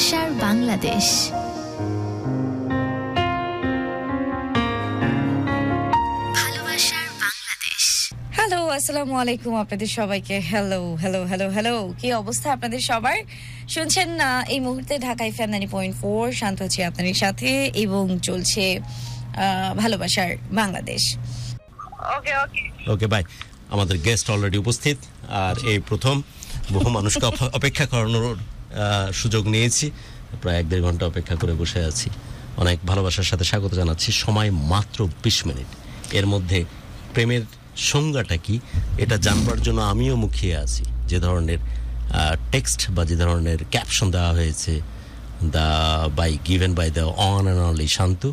ভাষার বাংলাদেশ হ্যালো আসসালামু আলাইকুম আপনাদের সবাইকে হ্যালো হ্যালো হ্যালো হ্যালো কি অবস্থা আপনাদের সবার শুনছেন না এই মুহূর্তে ঢাকায় ফ্যান পয়েন্ট ফোর শান্ত হচ্ছে আপনাদের সাথে এবং চলছে ভালোবাসার Bangladesh okay okay okay bye আমাদের গেস্ট অলরেডি উপস্থিত আর এই প্রথম বহু মানুষকে অপেক্ষা করানোর সুযোগ নিয়েছি প্রায় এক দেড় ঘন্টা অপেক্ষা করে বসে আছি অনেক ভালোবাসার সাথে স্বাগত জানাচ্ছি সময় মাত্র বিশ মিনিট এর মধ্যে প্রেমের সংজ্ঞাটা কি এটা জানবার জন্য আমিও মুখিয়ে আছি যে ধরনের টেক্সট বা যে ধরনের ক্যাপশন দেওয়া হয়েছে the by given by the on and only Shantu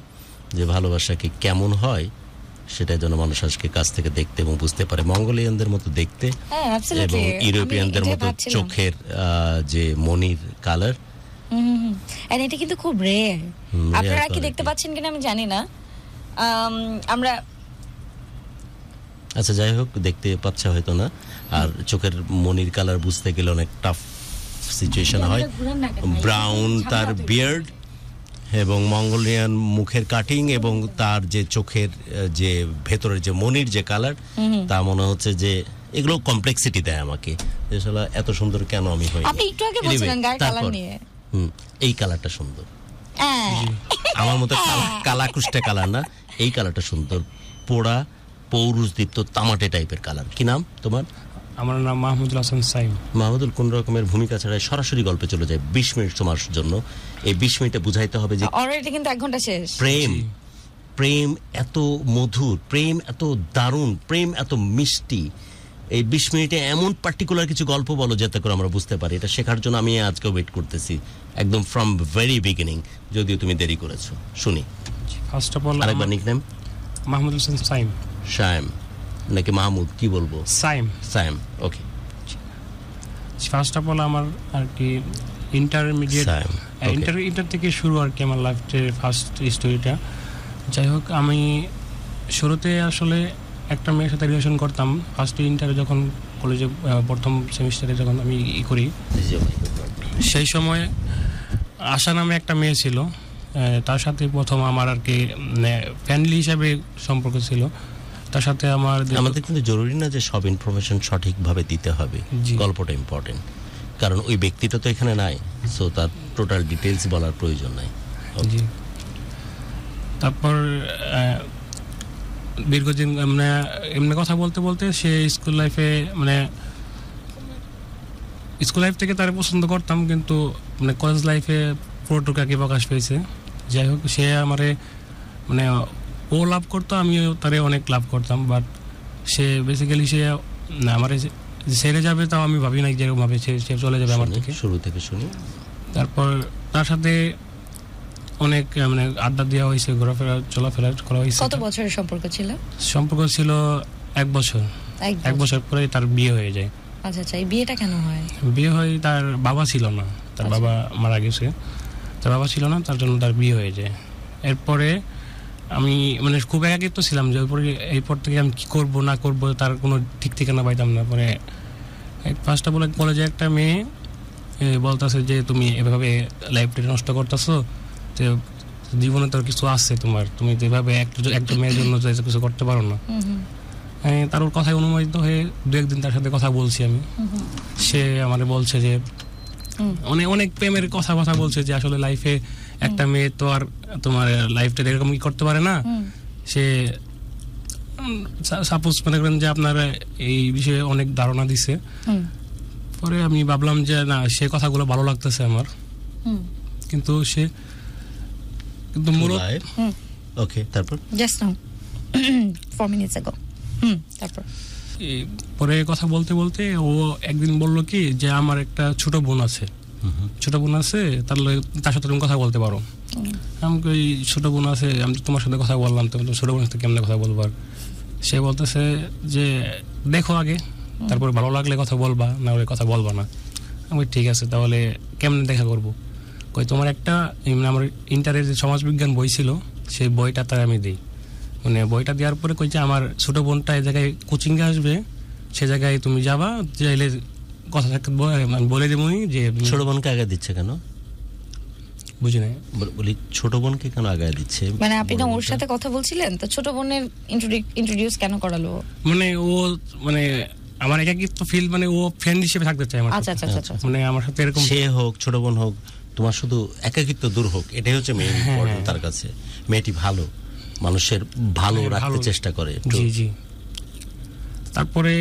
যে ভালোবাসাকে কেমন হয় সেটা যেন মানুষ আজকে কাছ থেকে দেখতে এবং বুঝতে পারে মঙ্গোলিয়ানদের মতো দেখতে হ্যাঁ, এবং ইউরোপিয়ানদের মতো চোখের যে মনির কালার আর এটা কিন্তু খুব রেয়ার আপনারা কি দেখতে পাচ্ছেন কিনা আমি জানি না আমরা আচ্ছা যাই হোক দেখতে পাচ্ছে হয়তো না আর চোখের মনির কালার বুঝতে গেলে অনেক টাফ সিচুয়েশন হয় ব্রাউন তার বিয়ার্ড এবং মঙ্গোলিয়ান মুখের কাটিং এবং তার যে চোখের যে ভেতরের যে মনির যে কালার তা মনে হচ্ছে যে এগুলো কমপ্লেক্সিটি দেয় আমাকে এত সুন্দর কেন আমি হই এই কালারটা সুন্দর হ্যাঁ। আমার মতো কালা কুষ্টে কালার না এই কালারটা সুন্দর পোড়া পৌরুষ দীপ্ত তামাটে টাইপের কালার কি নাম তোমার আমার নাম মাহমুদুল হাসান সাইম মাহমুদুল কোন রকমের ভূমিকা ছাড়াই সরাসরি গল্পে চলে যায় বিশ মিনিট তোমার জন্য এই বিশ মিনিটে বুঝাইতে হবে যে অলরেডি কিন্তু এক ঘন্টা শেষ প্রেম প্রেম এত মধুর প্রেম এত দারুণ প্রেম এত মিষ্টি এই বিশ মিনিটে এমন পার্টিকুলার কিছু গল্প বলো যাতে করে আমরা বুঝতে পারি এটা শেখার জন্য আমি আজকে ওয়েট করতেছি একদম ফ্রম ভেরি বিগিনিং যদিও তুমি দেরি করেছো শুনি ফার্স্ট অফ অল আরেকবার নিকনেম মাহমুদ হোসেন সাইম সাইম নাকি মাহমুদ কি বলবো Saim Saim okay first of all আমার আর কি ইন্টারমিডিয়েট ইন্টার ইন্টার থেকে শুরু আর কি আমার লাইফের ফার্স্ট স্টোরিটা যাই হোক আমি শুরুতে আসলে একটা মেয়ের সাথে রিলেশন করতাম ফার্স্ট ইন্টারে যখন কলেজে প্রথম সেমিস্টারে যখন আমি ই করি সেই সময় আশা নামে একটা মেয়ে ছিল তার সাথে প্রথম আমার আর কি ফ্যামিলি মানে, হিসাবে সম্পর্ক ছিল তার সাথে আমার আমাদের কিন্তু জরুরি না যে সব ইনফরমেশন সঠিকভাবে দিতে হবে গল্পটা ইম্পর্টেন্ট কারণ ওই ব্যক্তিটা তো এখানে নাই সো তার টোটাল ডিটেলস বলার প্রয়োজন নাই জি তারপর দীর্ঘদিন মানে এমনি কথা বলতে বলতে সে স্কুল লাইফে মানে স্কুল লাইফ থেকে তার পছন্দ করতাম কিন্তু মানে কলেজ লাইফে পুরোটুকু আগে প্রকাশ পেয়েছে যাই হোক সে আমারে মানে ও লাভ করতো আমিও তারে অনেক লাভ করতাম বাট সে বেসিক্যালি সে আমার সেরে যাবে তাও আমি ভাবি না যেরকম ভাবে সে চলে যাবে আমার থেকে শুরু থেকে শুনি তারপর তার সাথে অনেক মানে আড্ডা দেওয়া হয়েছে ঘোরাফেরা চলাফেরা করা হয়েছে কত বছরের সম্পর্ক ছিল সম্পর্ক ছিল এক বছর এক বছর পরে তার বিয়ে হয়ে যায় আচ্ছা আচ্ছা এই বিয়েটা কেন হয় বিয়ে হয় তার বাবা ছিল না তার আচ্ছা। বাবা মারা গেছে তার বাবা ছিল না তার জন্য তার বিয়ে হয়ে যায় এরপরে আমি মানে খুব একাকিত ছিলাম যে পরে এরপর থেকে আমি কী করবো না করবো তার কোনো ঠিক ঠিকানা পাইতাম না পরে ফার্স্টটা বলে কলেজে একটা মেয়ে বলতেছে যে তুমি এভাবে লাইফটা নষ্ট করতেছো যে জীবনে তোর কিছু আছে তোমার তুমি যেভাবে একটা মেয়ের জন্য কিছু করতে পারো না তার ওর কথায় অনুমোদিত হয়ে দু একদিন তার সাথে কথা বলছি আমি সে আমার বলছে যে অনেক মানে অনেক প্রেমের কথা কথা বলছে যে আসলে লাইফে একটা মেয়ে তো আর তোমার লাইফটা এরকম কি করতে পারে না সে সাপোজ মনে করেন যে আপনার এই বিষয়ে অনেক ধারণা দিছে পরে আমি ভাবলাম যে না সে কথাগুলো ভালো লাগতেছে আমার কিন্তু সে কিন্তু মূল ওকে তারপর জাস্ট নাও 4 মিনিটস আগো হুম তারপর পরে কথা বলতে বলতে ও একদিন বলল কি যে আমার একটা ছোট বোন আছে ছোট বোন আছে তার তার সাথে তুমি কথা বলতে পারো আমি ওই ছোট বোন আছে আমি তোমার সাথে কথা বললাম তুমি ছোট বোনের সাথে কেমনে কথা বলবার সে বলতেছে যে দেখো আগে তারপর ভালো লাগলে কথা বলবা না হলে কথা বলবা না আমি ঠিক আছে তাহলে কেমনে দেখা করবো কই তোমার একটা আমার ইন্টারের যে সমাজবিজ্ঞান বই ছিল সেই বইটা তার আমি দিই মানে বইটা দেওয়ার পরে কই যে আমার ছোট বোনটা এই জায়গায় কোচিংয়ে আসবে সে জায়গায় তুমি যাবা চাইলে বলে দেবই যে ছোট বোনকে আগে দিচ্ছে কেন বুঝি নাই বলি ছোট বোনকে কেন দিচ্ছে মানে আপনি ওর সাথে কথা বলছিলেন তো ছোট বোনের ইন্ট্রোডিউস কেন করালো মানে ও মানে আমার একাকিত্ব ফিল মানে ও ফ্রেন্ড হিসেবে থাকতে চায় আমার আচ্ছা, আচ্ছা আচ্ছা আচ্ছা মানে আমার সাথে এরকম সে হোক ছোট বোন হোক তোমার শুধু একাকিত্ব দূর হোক এটাই হচ্ছে মেয়ে হ্যাঁ, হ্যাঁ। তার কাছে মেয়েটি ভালো মানুষের ভালো রাখতে চেষ্টা করে জি জি তারপরে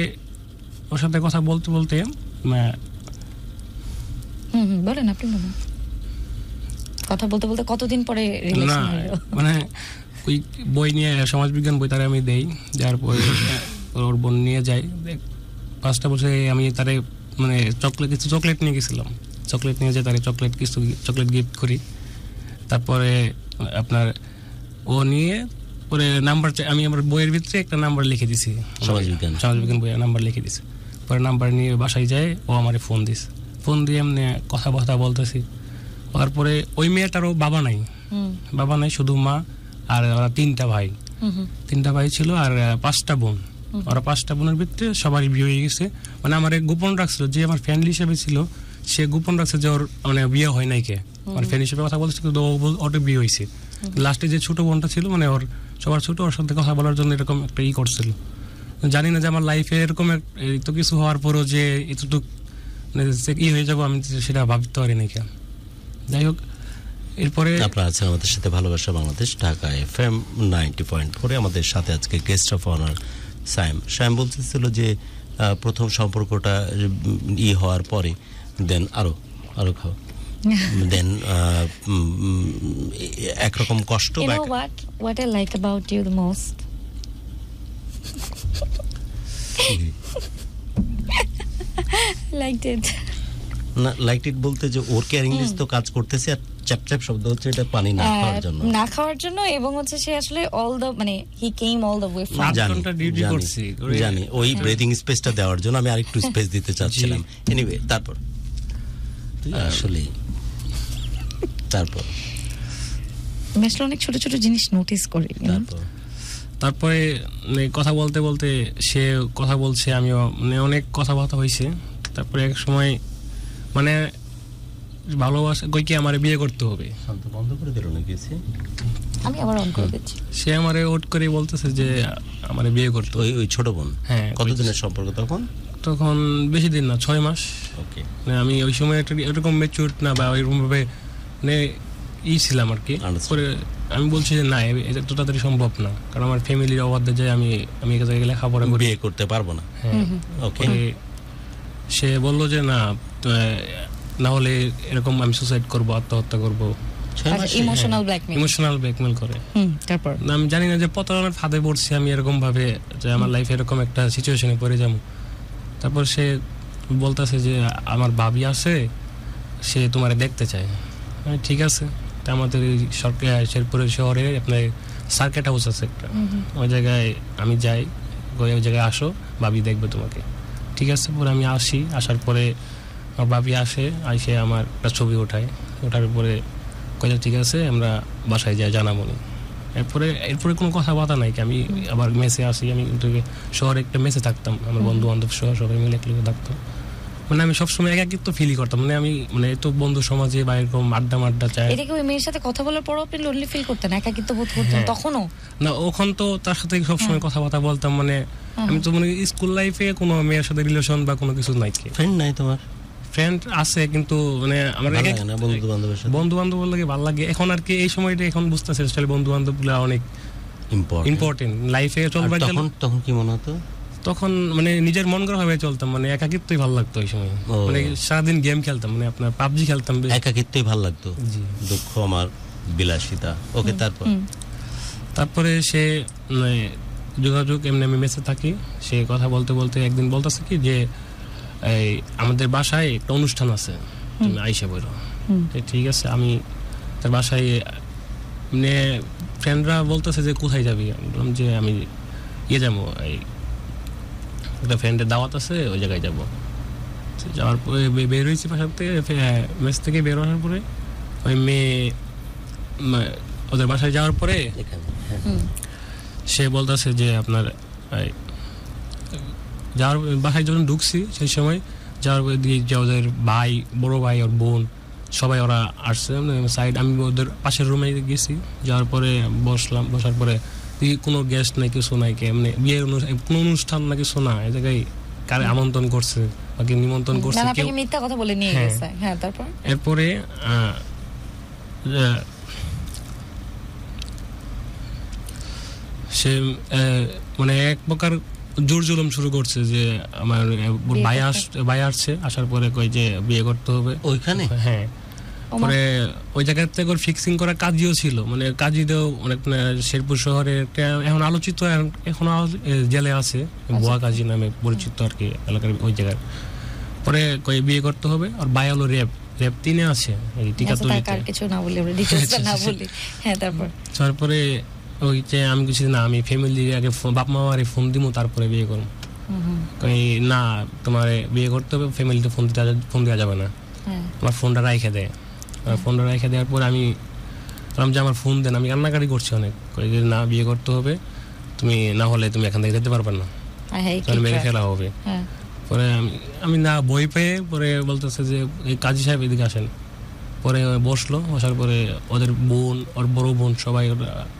ওর সাথে কথা বলতে বলতে বলেন আপনি বলেন কথা বলতে বলতে কতদিন পরে রিলেশন হলো মানে ওই বই নিয়ে সমাজবিজ্ঞান বই তারে আমি দেই যার পরে ওর বোন নিয়ে যাই পাঁচটা বছরে আমি তারে মানে চকলেট কিছু চকলেট নিয়ে গেছিলাম চকলেট নিয়ে যাই তারে চকলেট কিছু চকলেট গিফট করি তারপরে আপনার ও নিয়ে পরে নাম্বার আমি আমার বইয়ের ভিতরে একটা নাম্বার লিখে দিছি সমাজবিজ্ঞান সমাজবিজ্ঞান বইয়ের নাম্বার লিখে দিছি পরে নাম্বার নিয়ে বাসায় যায় ও আমারে ফোন দিস ফোন দিয়ে এমনি কথাবার্তা বলতেছি তারপরে ওই মেয়েটারও বাবা নাই বাবা নাই শুধু মা আর ওরা তিনটা ভাই তিনটা ভাই ছিল আর পাঁচটা বোন ওরা পাঁচটা বোনের ভিতরে সবারই বিয়ে হয়ে গেছে মানে আমার গোপন রাখছিল যে আমার ফ্যামিলি হিসেবে ছিল সে গোপন রাখছে যে ওর মানে বিয়ে হয় নাই কে আমার ফ্যান হিসেবে কথা বলছে কিন্তু ওটা বিয়ে হয়েছে লাস্টে যে ছোট বোনটা ছিল মানে ওর সবার ছোট ওর সাথে কথা বলার জন্য এরকম একটা ই করছিল জানি না যে আমার লাইফে এরকম এত কিছু হওয়ার পরও যে এতটুক মানে কি হয়ে যাবো আমি সেটা ভাবতে পারি নাকি যাই হোক এরপরে আপনারা আছেন আমাদের সাথে ভালোবাসা Bangladesh Dhaka F ninety point পয়েন্ট ফোরে আমাদের সাথে আজকে guest of honour Sam Sam বলতেছিল যে প্রথম সম্পর্কটা ই হওয়ার পরে দেন আরও আরও খাও দেন একরকম কষ্ট what what I like about you the most like it না ইট বলতে যে ওর লিস্ট তো কাজ করতেছে আর শব্দ হচ্ছে এটা পানি না খাওয়ার জন্য না খাওয়ার জন্য এবং হচ্ছে সে আসলে অল দ্য মানে he came all the way from duty জানি ওই স্পেসটা হ্যাঁ। দেওয়ার জন্য আমি আরেকটু স্পেস দিতে চাচ্ছিলাম এনিওয়ে তারপর আসলে তারপর আমি অনেক ছোট ছোট জিনিস নোটিস করে তারপর তারপরে মানে কথা বলতে বলতে সে কথা বলছে আমিও মানে অনেক কথাবার্তা হয়েছে তারপরে এক সময় মানে ভালোবাসা কই কি আমারে বিয়ে করতে হবে সে আমারে ওট করে বলতেছে যে আমারে বিয়ে করতে ওই ওই ছোট বোন হ্যাঁ কতদিনের সম্পর্ক তখন তখন বেশি দিন না ছয় মাস ওকে আমি ওই সময় একটা এরকম ম্যাচিউর না বা ওইরকম ভাবে মানে ই ছিলাম আর কি পরে আমি বলছি যে না এটা তো তাড়াতাড়ি সম্ভব না কারণ আমার ফ্যামিলির অবাধ্যে যায় আমি আমি এক জায়গায় লেখাপড়া বিয়ে করতে পারবো না ওকে হ্যাঁ। সে বলল যে না না হলে এরকম আমি সুসাইড করব আত্মহত্যা করব ইমোশনাল ব্ল্যাকমেল ইমোশনাল ব্ল্যাকমেল করে তারপর আমি জানি না যে প্রতারণার ফাঁদে পড়ছি আমি এরকম ভাবে যে আমার লাইফে এরকম একটা সিচুয়েশনে পড়ে যাব তারপর সে বলতাছে যে আমার ভাবি আছে সে তোমারে দেখতে চায় ঠিক আছে তা আমাদের সরকার শেরপুরের শহরে আপনার সার্কেট হাউস আছে একটা ওই জায়গায় আমি যাই ওই জায়গায় আসো ভাবি দেখবে তোমাকে ঠিক আছে পরে আমি আসি আসার পরে আমার ভাবি আসে আসে আমার একটা ছবি ওঠায় ওঠার পরে কয়ে ঠিক আছে আমরা বাসায় যাই জানাবো এরপরে এরপরে কোনো কথাবার্তা নাই কি আমি আবার মেসে আসি আমি শহরে একটা মেসে থাকতাম আমার বন্ধু বান্ধব সহ সবাই মিলে একটু থাকতাম মানে আমি সবসময় তো ফিলই করতাম মানে আমি মানে এত বন্ধু সমাজে বা এরকম আড্ডা মাড্ডা চাই এটা কি ওই মেয়ের সাথে কথা বলার পরও আপনি লোনলি ফিল করতেন একা একাকিত্ব বোধ করতেন হ্যাঁ। তখনও না ওখান তো তার সাথে সবসময় হ্যাঁ। কথাবার্তা বলতাম মানে আমি তো মানে স্কুল লাইফে কোনো মেয়ের সাথে রিলেশন বা কোনো কিছু নাই ফ্রেন্ড নাই তোমার ফ্রেন্ড আছে কিন্তু মানে আমার বন্ধু বান্ধব বন্ধু বান্ধব লাগে ভালো লাগে এখন আর কি এই সময়টা এখন বুঝতেছে বন্ধু বান্ধব অনেক ইম্পর্টেন্ট লাইফে চলবার তখন তখন কি মনে হতো তখন মানে নিজের মন করা ভাবে চলতাম মানে একাকিত্বই ভালো লাগতো ওই সময় মানে সারাদিন গেম খেলতাম মানে আপনার পাবজি খেলতাম একাকিত্বই ভালো লাগতো দুঃখ আমার বিলাসিতা ওকে তারপর তারপরে সে মানে যোগাযোগ এমনি আমি মেসে থাকি সে কথা বলতে বলতে একদিন বলতেছে কি যে এই আমাদের বাসায় একটা অনুষ্ঠান আছে তুমি আইসা বইল ঠিক আছে আমি তার বাসায় মানে ফ্রেন্ডরা বলতেছে যে কোথায় যাবি বললাম যে আমি ইয়ে যাবো এই একটা ফ্রেন্ডের দাওয়াত আছে ওই জায়গায় যাবো যাওয়ার পরে বের হয়েছি বাসার থেকে মেস থেকে বের হওয়ার পরে ওই মেয়ে ওদের বাসায় যাওয়ার পরে সে বলতেছে যে আপনার যাওয়ার বাসায় যখন ঢুকছি সেই সময় যাওয়ার পরে দিয়ে যে ওদের ভাই বড় ভাই ওর বোন সবাই ওরা আসছে সাইড আমি ওদের পাশের রুমে গেছি যাওয়ার পরে বসলাম বসার পরে কোনো গেস্ট নাকি কিছু নাই কে এমনি মানে বিয়ের কোনো অনুষ্ঠান নাকি শোনা না এই জায়গায় কারে আমন্ত্রণ করছে বাকি নিমন্ত্রণ করছে কেউ মিথ্যা কথা বলে নিয়ে হ্যাঁ। গেছে হ্যাঁ তারপর এরপরে সে মানে এক প্রকার জোর জুলুম শুরু করছে যে আমার ভাই আস ভাই আসছে আসার পরে কই যে বিয়ে করতে হবে ওইখানে হ্যাঁ মানে ওই জায়গাতে করে ফিক্সিং করা কাজীও ছিল মানে কাজীদেও অনেক মানে শেরপুর শহরে এখন আলোচিত এখন জেলে আছে আচ্ছা। বোয়া কাজী নামে পরিচিত আর কি এলাকার ওই জায়গার পরে কয়ে বিয়ে করতে হবে আর তিনে আছে এই টিকা আচ্ছা, কিছু না বলি আচ্ছা, হ্যাঁ তারপর তারপরে ওই যে আমি কিছু না আমি ফ্যামিলি আগে বাপ মা ফোন দিমু তারপরে বিয়ে করব না তোমার বিয়ে করতে হবে ফ্যামিলিতে ফোন দিতে ফোন দেওয়া যাবে না হ্যাঁ। আমার ফোনটা রাইখে দেয় ফোনটা রেখে দেওয়ার পর আমি বললাম যে আমার ফোন দেন আমি কান্নাকাটি করছি অনেক যদি না বিয়ে করতে হবে তুমি না হলে তুমি এখান থেকে যেতে পারবে না তাহলে মেরে ফেলা হবে হ্যাঁ। পরে আমি আমি না বই পেয়ে পরে বলতেছে যে এই কাজী সাহেব এদিকে আসেন পরে বসলো বসার পরে ওদের বোন ওর বড় বোন সবাই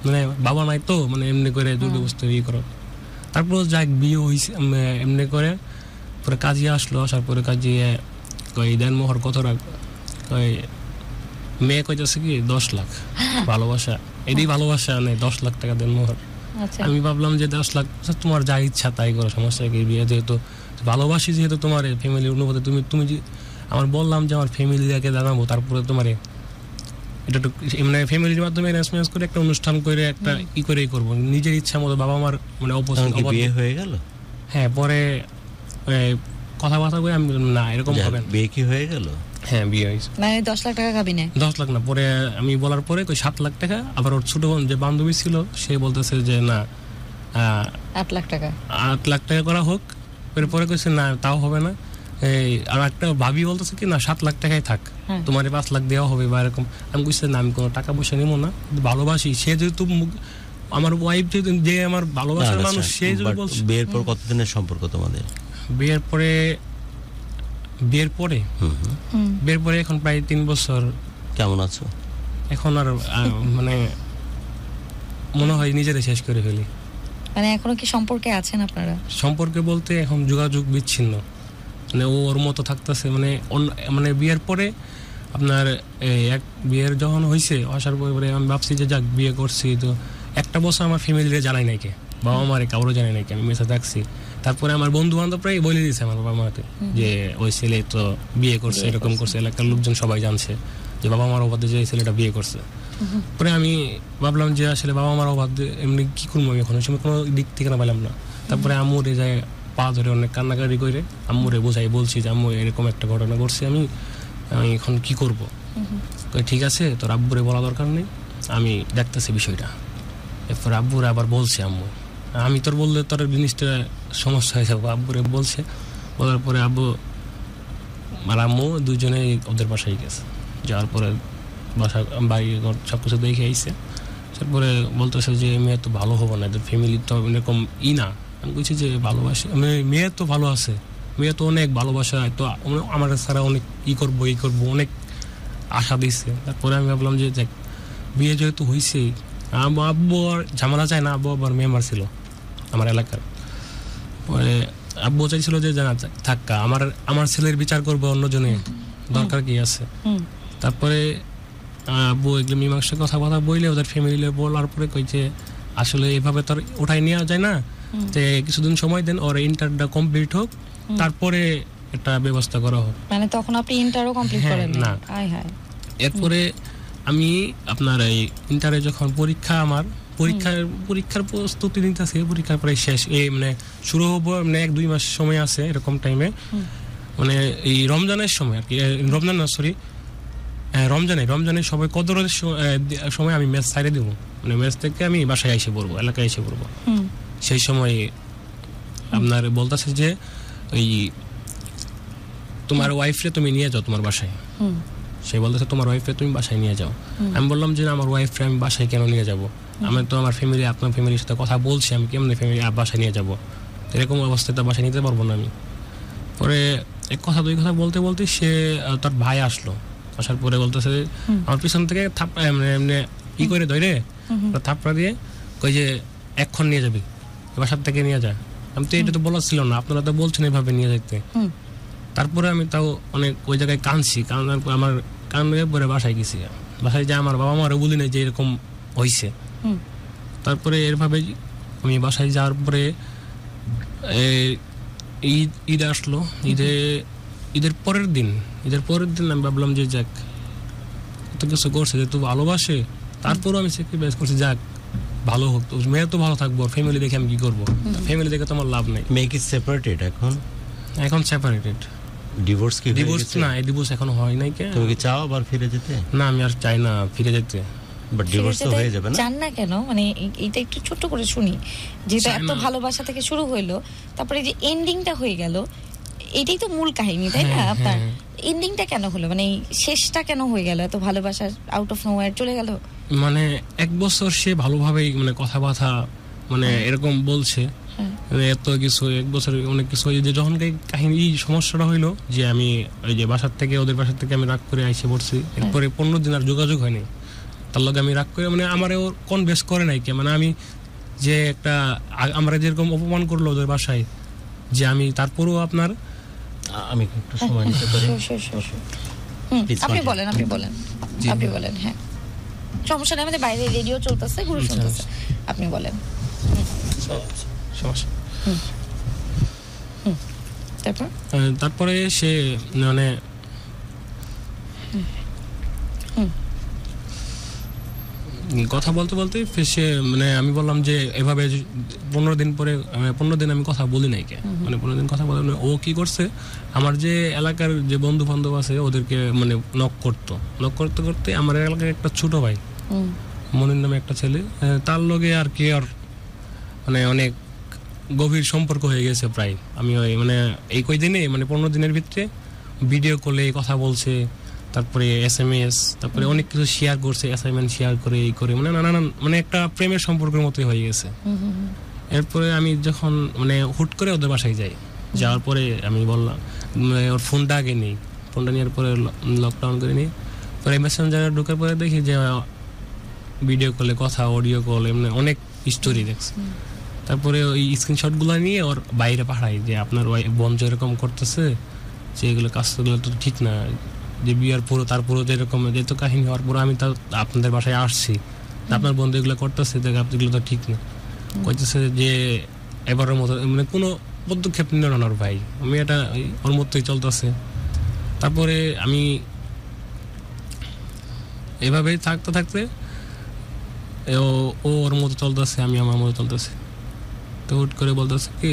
মানে বাবা নাই তো মানে এমনি করে দুটো বস্তু ইয়ে করো তারপর যাক বিয়ে হয়েছে এমনি করে পরে কাজী আসলো আসার পরে কাজী কই দেন মোহর কত রাখ কই মেয়ে কইতেছে কি দশ লাখ ভালোবাসা এদি ভালোবাসা নেই দশ লাখ টাকা দেন মোহর আচ্ছা। আমি ভাবলাম যে দশ লাখ আচ্ছা, তোমার যা ইচ্ছা তাই করো সমস্যা কি বিয়ে যেহেতু ভালোবাসি যেহেতু তোমার ফ্যামিলির অনুভূতি তুমি তুমি যে আমার বললাম যে আমার ফ্যামিলিকে জানাবো তারপরে তোমার এটা একটু মানে ফ্যামিলির মাধ্যমে অ্যারেঞ্জ করে একটা অনুষ্ঠান করে একটা ই করেই করবো নিজের ইচ্ছা মতো বাবা মার মানে অপছন্দ বিয়ে হয়ে গেল হ্যাঁ পরে কথাবার্তা করে আমি না এরকম হবে বিয়ে কি হয়ে গেল হ্যাঁ বিয়ে মানে দশ লাখ টাকা খাবি না দশ লাখ না পরে আমি বলার পরে কই সাত লাখ টাকা আবার ওর ছোট বোন যে বান্ধবী ছিল সে বলতেছে যে না আট লাখ টাকা আট লাখ টাকা করা হোক এরপরে কইছে না তাও হবে না এই আর একটা ভাবি বলতেছে কি না সাত লাখ টাকাই থাক হ্যাঁ। তোমার পাঁচ লাখ দেওয়া হবে বা এরকম আমি কইছি না আমি কোনো টাকা পয়সা নেবো না ভালোবাসি সে যেহেতু আমার ওয়াইফ যেহেতু যে আমার ভালোবাসার মানুষ সে যদি বলছে বিয়ের পর কতদিনের সম্পর্ক তোমাদের বিয়ের পরে বিয়ের পরে বিয়ের পরে এখন প্রায় তিন বছর কেমন আছো এখন আর মানে মনে হয় নিজেরে শেষ করে ফেলি মানে এখনো কি সম্পর্কে আছেন আপনারা সম্পর্কে বলতে এখন যোগাযোগ বিচ্ছিন্ন মানে ও ওর মতো থাকতেছে মানে মানে বিয়ের পরে আপনার এক বিয়ের যখন হয়েছে আসার পরে আমি ভাবছি যে যাক বিয়ে করছি তো একটা বছর আমার ফ্যামিলিরে জানাই নাকি বাবা মারে কাউরে জানাই নাকি আমি মেসে থাকছি তারপরে আমার বন্ধু প্রায় বলে দিয়েছে আমার বাবা মাকে যে ওই ছেলে তো বিয়ে করছে এরকম করছে এলাকার লোকজন সবাই জানছে যে বাবা মার অবাধ্যে যে ছেলেটা বিয়ে করছে পরে আমি ভাবলাম যে আসলে বাবা মার অবাধ্যে এমনি কি করবো আমি এখন ওই সময় কোনো দিক থেকে না পেলাম না তারপরে আম্মুর এই যায় পা ধরে অনেক কান্নাকাটি করে আম্মুরে বোঝাই বলছি যে আম্মু এরকম একটা ঘটনা করছি আমি আমি এখন কি করব ঠিক আছে তোর আব্বুরে বলা দরকার নেই আমি দেখতেছি বিষয়টা এরপর আব্বুরা আবার বলছে আম্মু আমি তোর বললে তোর জিনিসটা সমস্যা হয়ে যাবো আব্বুরে বলছে বলার পরে আব্বু আর আম্মু দুজনে ওদের বাসায় গেছে যাওয়ার পরে বাসা বাড়ি সব কিছু দেখে আইসে তারপরে বলতেছে যে মেয়ে তো ভালো হবো না এদের ফ্যামিলি তো এরকম ই না আমি বলছি যে ভালোবাসে মানে মেয়ে তো ভালো আছে মেয়ে তো অনেক ভালোবাসা তো মানে আমার ছাড়া অনেক ই করবো ই করবো অনেক আশা দিচ্ছে তারপরে আমি ভাবলাম যে দেখ বিয়ে যেহেতু হয়েছে আব্বু আর ঝামেলা চায় না আব্বু আবার মেম্বার ছিল আমার এলাকার পরে আব্বু চাইছিল যে জানা থাক্কা আমার আমার ছেলের বিচার করবো অন্যজনে দরকার কি আছে তারপরে আব্বু এগুলো মীমাংসার কথা কথা বইলে ওদের ফ্যামিলিলে বলার পরে কইছে আসলে এভাবে তো ওঠাই নেওয়া যায় না যে কিছুদিন সময় দেন ওর ইন্টারটা কমপ্লিট হোক তারপরে একটা ব্যবস্থা করা হোক মানে তখন আপনি ইন্টারও কমপ্লিট করেন না এরপরে আমি আপনার এই ইন্টারে যখন পরীক্ষা আমার পরীক্ষার পরীক্ষার প্রস্তুতি নিতেছে পরীক্ষার প্রায় শেষ এই মানে শুরু হবো মানে এক দুই মাস সময় আছে এরকম টাইমে মানে এই রমজানের সময় আর কি রমজান না সরি রমজানে রমজানে সবাই কদরের সময় আমি ম্যাচ ছাড়ে দেবো মানে ম্যাচ থেকে আমি বাসায় এসে পড়বো এলাকায় এসে পড়বো সেই সময় আপনার বলতেছে যে ওই তোমার ওয়াইফরে তুমি নিয়ে যাও তোমার বাসায় সে বলতেছে তোমার ওয়াইফরে তুমি বাসায় নিয়ে যাও আমি বললাম যে আমার ওয়াইফরে আমি বাসায় কেন নিয়ে যাবো আমি তো আমার ফ্যামিলি আপনার ফ্যামিলির সাথে কথা বলছি আমি কেমনি ফ্যামিলি বাসায় নিয়ে যাবো এরকম অবস্থায় তো বাসায় নিতে পারবো না আমি পরে এক কথা দুই কথা বলতে বলতে সে তার ভাই আসলো আসার পরে বলতেছে আমার পিছন থেকে থাপড়া মানে এমনি ই করে ধরে থাপড়া দিয়ে কই যে এক্ষণ নিয়ে যাবি বাসার থেকে নিয়ে যা আমি তো এটা তো বলার ছিল না আপনারা তো বলছেন এভাবে নিয়ে যেতে তারপরে আমি তাও অনেক ওই জায়গায় কাঁদছি কান আমার কান্দে পরে বাসায় গেছি বাসায় যে আমার বাবা মারও বলি নাই যে এরকম হয়েছে তারপরে এরভাবে আমি বাসায় যাওয়ার পরে ঈদ ঈদ আসলো ঈদে ঈদের পরের দিন ঈদের পরের দিন আমি ভাবলাম যে যাক তো কিছু করছে যেহেতু ভালোবাসে তারপরেও আমি স্যাক্রিফাইস করছি যাক ভালো হোক মেয়ে তো ভালো থাকবো ফ্যামিলি দেখে আমি কি করবো ফ্যামিলি দেখে তো আমার লাভ নেই মেয়ে ইজ সেপারেটেড এখন এখন সেপারেটেড ডিভোর্স কি ডিভোর্স না এই ডিভোর্স এখন হয় নাই কে তুমি কি চাও আবার ফিরে যেতে না আমি আর চাই না ফিরে যেতে বাট না কেন মানে এটা একটু ছোট করে শুনি যেটা এত ভালোবাসা থেকে শুরু হইলো তারপরে যে এন্ডিংটা হয়ে গেল এটাই তো মূল কাহিনী তাই না হ্যাঁ, আপনার এন্ডিংটা হ্যাঁ। কেন হলো মানে শেষটা কেন হয়ে গেল এত ভালোবাসা আউট অফ নোয়ার চলে গেল মানে এক বছর সে ভালোভাবেই মানে কথাবার্তা মানে হ্যাঁ। এরকম বলছে মানে এত কিছু এক বছর অনেক কিছু যে যখন কাহিনী সমস্যাটা হইলো যে আমি ওই যে বাসার থেকে ওদের বাসার থেকে আমি রাগ করে আইসে পড়ছি এরপরে পনেরো দিন আর যোগাযোগ হয়নি তার লগে আমি রাগ করে মানে আমারে ওর কনভেস করে নাই কে মানে আমি যে একটা আমরা যেরকম অপমান করলো ওদের বাসায় যে আমি তারপরেও আপনার আমি একটু হ্যাঁ, সময় নিতে পারি আপনি বলেন আপনি বলেন আপনি বলেন হ্যাঁ সমস্যা নেই আমাদের বাইরে রেডিও চলতেছে গুরু শুনতেছে আপনি বলেন সমস্যা তারপরে সে মানে কথা বলতে বলতে ফেসে মানে আমি বললাম যে এভাবে পনেরো দিন পরে মানে পনেরো দিন আমি কথা বলি নাই কে মানে পনেরো দিন কথা বলি ও কি করছে আমার যে এলাকার যে বন্ধু বান্ধব আছে ওদেরকে মানে নক করতো নক করতে করতে আমার এলাকার একটা ছোট ভাই মনির নামে একটা ছেলে তার লগে আর কি আর মানে অনেক গভীর সম্পর্ক হয়ে গেছে প্রায় আমি ওই মানে এই কই দিনে মানে পনেরো দিনের ভিতরে ভিডিও কলে কথা বলছে তারপরে এস এম এস তারপরে অনেক কিছু শেয়ার করছে অ্যাসাইনমেন্ট শেয়ার করে এই করে মানে নানান মানে একটা প্রেমের সম্পর্কের মতোই হয়ে গেছে এরপরে আমি যখন মানে হুট করে ওদের বাসায় যাই যাওয়ার পরে আমি বললাম মানে ওর ফোনটা আগে নেই ফোনটা নেওয়ার পরে লকডাউন করে নিই পরে মেসেঞ্জারে ঢোকার পরে দেখি যে ভিডিও কলে কথা অডিও কল এমনি অনেক স্টোরি দেখছে তারপরে ওই স্ক্রিনশটগুলো নিয়ে ওর বাইরে পাঠাই যে আপনার বন্ধ এরকম করতেছে যে এগুলো কাজগুলো তো ঠিক না যে বিয়ার পুরো তার তারপরও যেরকম তো কাহিনী হওয়ার পরে আমি তো আপনাদের বাসায় আসছি আপনার বন্ধু এগুলো করতেছে দেখ এগুলো তো ঠিক না কইতেছে যে এবারের মতো মানে কোনো পদক্ষেপ নিল না ওর ভাই আমি এটা ওর মতোই চলতেছে তারপরে আমি এভাবেই থাকতে থাকতে ও ওর মতো চলতেছে আমি আমার মতো চলতেছে তো হুট করে বলতেছে কি